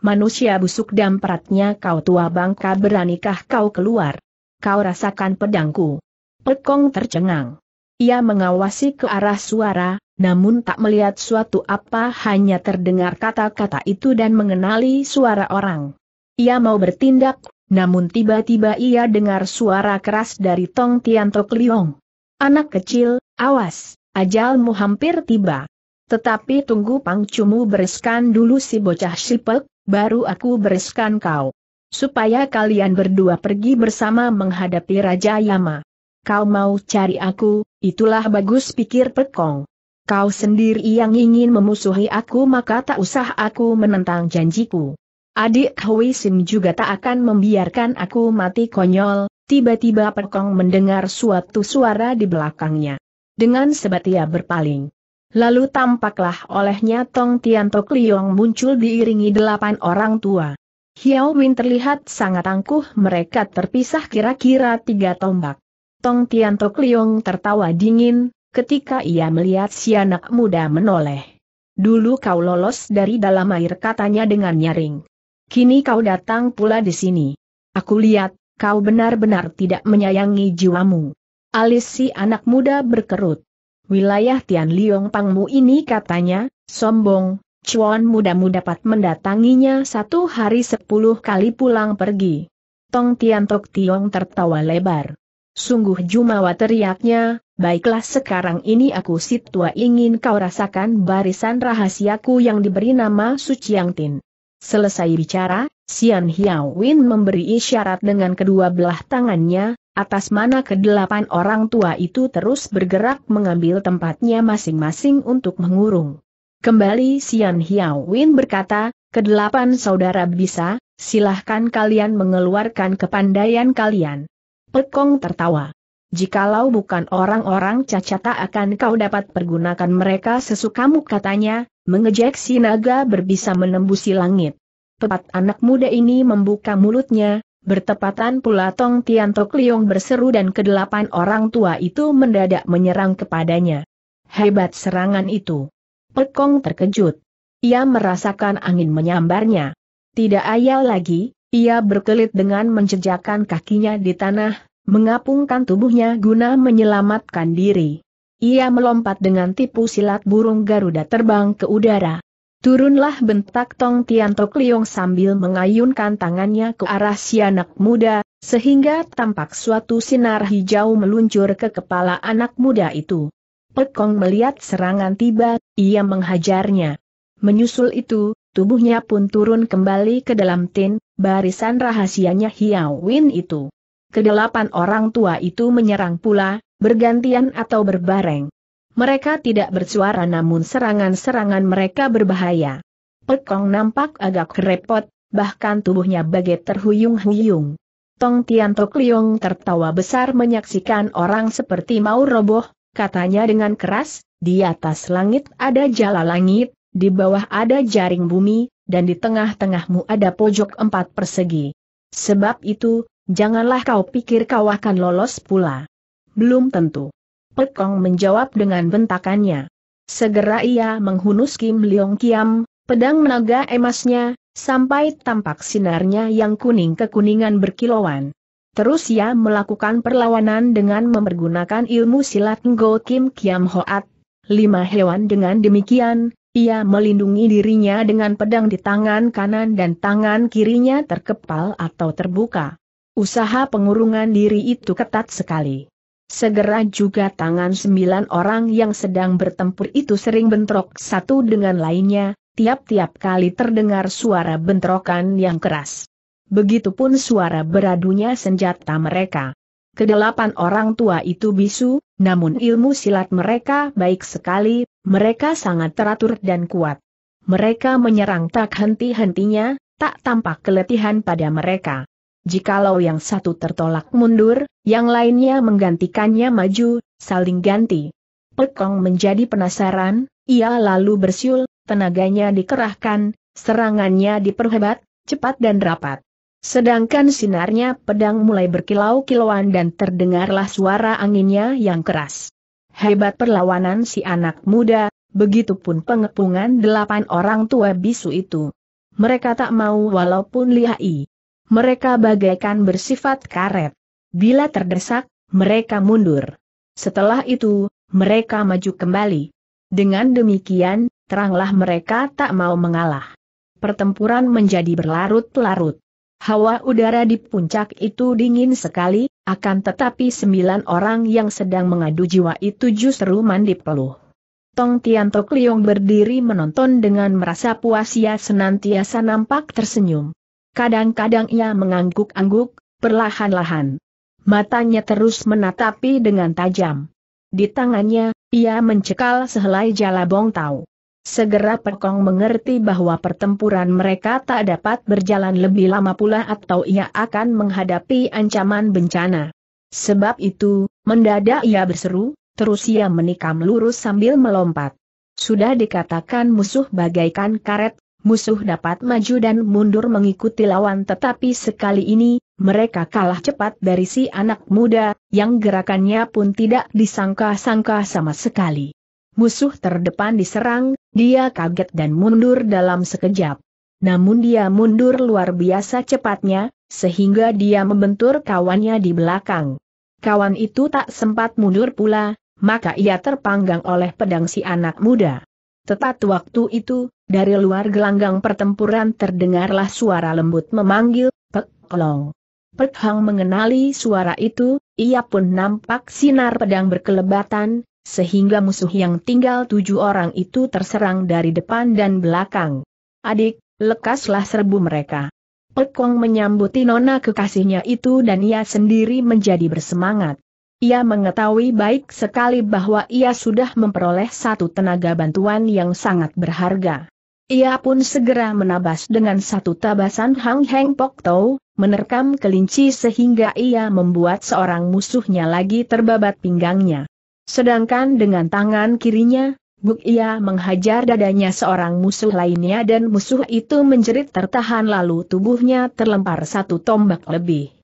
Manusia busuk dan dampratnya kau tua bangka beranikah kau keluar. Kau rasakan pedangku. Pekong tercengang. Ia mengawasi ke arah suara, namun tak melihat suatu apa hanya terdengar kata-kata itu dan mengenali suara orang. Ia mau bertindak, namun tiba-tiba ia dengar suara keras dari Tong Tiantok Liong. Anak kecil, awas, ajalmu hampir tiba. Tetapi tunggu pangcumu bereskan dulu si bocah sipek, baru aku bereskan kau. Supaya kalian berdua pergi bersama menghadapi Raja Yama. Kau mau cari aku, itulah bagus pikir Pekong. Kau sendiri yang ingin memusuhi aku maka tak usah aku menentang janjiku. Adik Hui Sim juga tak akan membiarkan aku mati konyol, tiba-tiba Perkong mendengar suatu suara di belakangnya. Dengan sebat ia berpaling. Lalu tampaklah olehnya Tong Tianto Kliong muncul diiringi delapan orang tua. Hiao Win terlihat sangat angkuh mereka terpisah kira-kira tiga tombak. Tong Tianto Kliong tertawa dingin, ketika ia melihat si anak muda menoleh. Dulu kau lolos dari dalam air katanya dengan nyaring. Kini kau datang pula di sini. Aku lihat, kau benar-benar tidak menyayangi jiwamu. Alis si anak muda berkerut. Wilayah Tian Liong Pangmu ini katanya, sombong, cuan mudamu dapat mendatanginya satu hari sepuluh kali pulang pergi. Tong Tian Tok Tiong tertawa lebar. Sungguh Jumawa teriaknya, baiklah sekarang ini aku si tua ingin kau rasakan barisan rahasiaku yang diberi nama Suciang Tin. Selesai bicara, Xian Hiao memberi isyarat dengan kedua belah tangannya, atas mana kedelapan orang tua itu terus bergerak mengambil tempatnya masing-masing untuk mengurung. Kembali Xian Hiao berkata, kedelapan saudara bisa, silahkan kalian mengeluarkan kepandaian kalian. Pekong tertawa. Jikalau bukan orang-orang cacat akan kau dapat pergunakan mereka sesukamu katanya, mengejek si naga berbisa menembusi langit. Tepat anak muda ini membuka mulutnya, bertepatan pula Tong Tian Tok Liong berseru dan kedelapan orang tua itu mendadak menyerang kepadanya. Hebat serangan itu. Pekong terkejut. Ia merasakan angin menyambarnya. Tidak ayal lagi, ia berkelit dengan menjejakkan kakinya di tanah, mengapungkan tubuhnya guna menyelamatkan diri. Ia melompat dengan tipu silat burung Garuda terbang ke udara. Turunlah bentak Tong Tianto Liong sambil mengayunkan tangannya ke arah si anak muda, sehingga tampak suatu sinar hijau meluncur ke kepala anak muda itu. Pekong melihat serangan tiba, ia menghajarnya. Menyusul itu, tubuhnya pun turun kembali ke dalam tin, barisan rahasianya Hiao Win itu. Kedelapan orang tua itu menyerang pula, bergantian atau berbareng. Mereka tidak bersuara namun serangan-serangan mereka berbahaya. Pekong nampak agak repot, bahkan tubuhnya bagai terhuyung-huyung. Tong Tian Tok Liung tertawa besar menyaksikan orang seperti mau roboh, katanya dengan keras, di atas langit ada jala langit, di bawah ada jaring bumi, dan di tengah-tengahmu ada pojok empat persegi. Sebab itu, janganlah kau pikir kau akan lolos pula. Belum tentu. Pekong menjawab dengan bentakannya. Segera ia menghunus Kim Leong Kiam, pedang naga emasnya, sampai tampak sinarnya yang kuning kekuningan berkilauan. Terus ia melakukan perlawanan dengan mempergunakan ilmu silat Ngo Kim Kiam Hoat. Lima hewan dengan demikian, ia melindungi dirinya dengan pedang di tangan kanan dan tangan kirinya terkepal atau terbuka. Usaha pengurungan diri itu ketat sekali. Segera juga tangan sembilan orang yang sedang bertempur itu sering bentrok satu dengan lainnya, tiap-tiap kali terdengar suara bentrokan yang keras. Begitupun suara beradunya senjata mereka. Kedelapan orang tua itu bisu, namun ilmu silat mereka baik sekali, mereka sangat teratur dan kuat. Mereka menyerang tak henti-hentinya, tak tampak keletihan pada mereka. Jikalau yang satu tertolak mundur, yang lainnya menggantikannya maju, saling ganti. Pekong menjadi penasaran, ia lalu bersiul, tenaganya dikerahkan, serangannya diperhebat, cepat dan rapat. Sedangkan sinarnya pedang mulai berkilau-kilauan dan terdengarlah suara anginnya yang keras. Hebat perlawanan si anak muda, begitupun pengepungan delapan orang tua bisu itu. Mereka tak mau walaupun lihai mereka bagaikan bersifat karet. Bila terdesak, mereka mundur. Setelah itu, mereka maju kembali. Dengan demikian, teranglah mereka tak mau mengalah. Pertempuran menjadi berlarut-larut. Hawa udara di puncak itu dingin sekali, akan tetapi sembilan orang yang sedang mengadu jiwa itu justru mandi peluh. Tong Tianto Kliong berdiri menonton dengan merasa puas ia senantiasa nampak tersenyum. Kadang-kadang ia mengangguk-angguk, perlahan-lahan. Matanya terus menatapi dengan tajam. Di tangannya, ia mencekal sehelai jala bongtau. Segera Perkong mengerti bahwa pertempuran mereka tak dapat berjalan lebih lama pula atau ia akan menghadapi ancaman bencana. Sebab itu, mendadak ia berseru, terus ia menikam lurus sambil melompat. Sudah dikatakan musuh bagaikan karet, musuh dapat maju dan mundur mengikuti lawan tetapi sekali ini, mereka kalah cepat dari si anak muda, yang gerakannya pun tidak disangka-sangka sama sekali. Musuh terdepan diserang, dia kaget dan mundur dalam sekejap. Namun dia mundur luar biasa cepatnya, sehingga dia membentur kawannya di belakang. Kawan itu tak sempat mundur pula, maka ia terpanggang oleh pedang si anak muda. Tepat waktu itu, dari luar gelanggang pertempuran terdengarlah suara lembut memanggil, Pek Klong. Pek Hang mengenali suara itu, ia pun nampak sinar pedang berkelebatan, sehingga musuh yang tinggal tujuh orang itu terserang dari depan dan belakang. Adik, lekaslah serbu mereka. Pekong menyambuti nona kekasihnya itu dan ia sendiri menjadi bersemangat. Ia mengetahui baik sekali bahwa ia sudah memperoleh satu tenaga bantuan yang sangat berharga. Ia pun segera menabas dengan satu tabasan Hang Heng Pok Tau, menerkam kelinci sehingga ia membuat seorang musuhnya lagi terbabat pinggangnya. Sedangkan dengan tangan kirinya, Buk ia menghajar dadanya seorang musuh lainnya dan musuh itu menjerit tertahan lalu tubuhnya terlempar satu tombak lebih.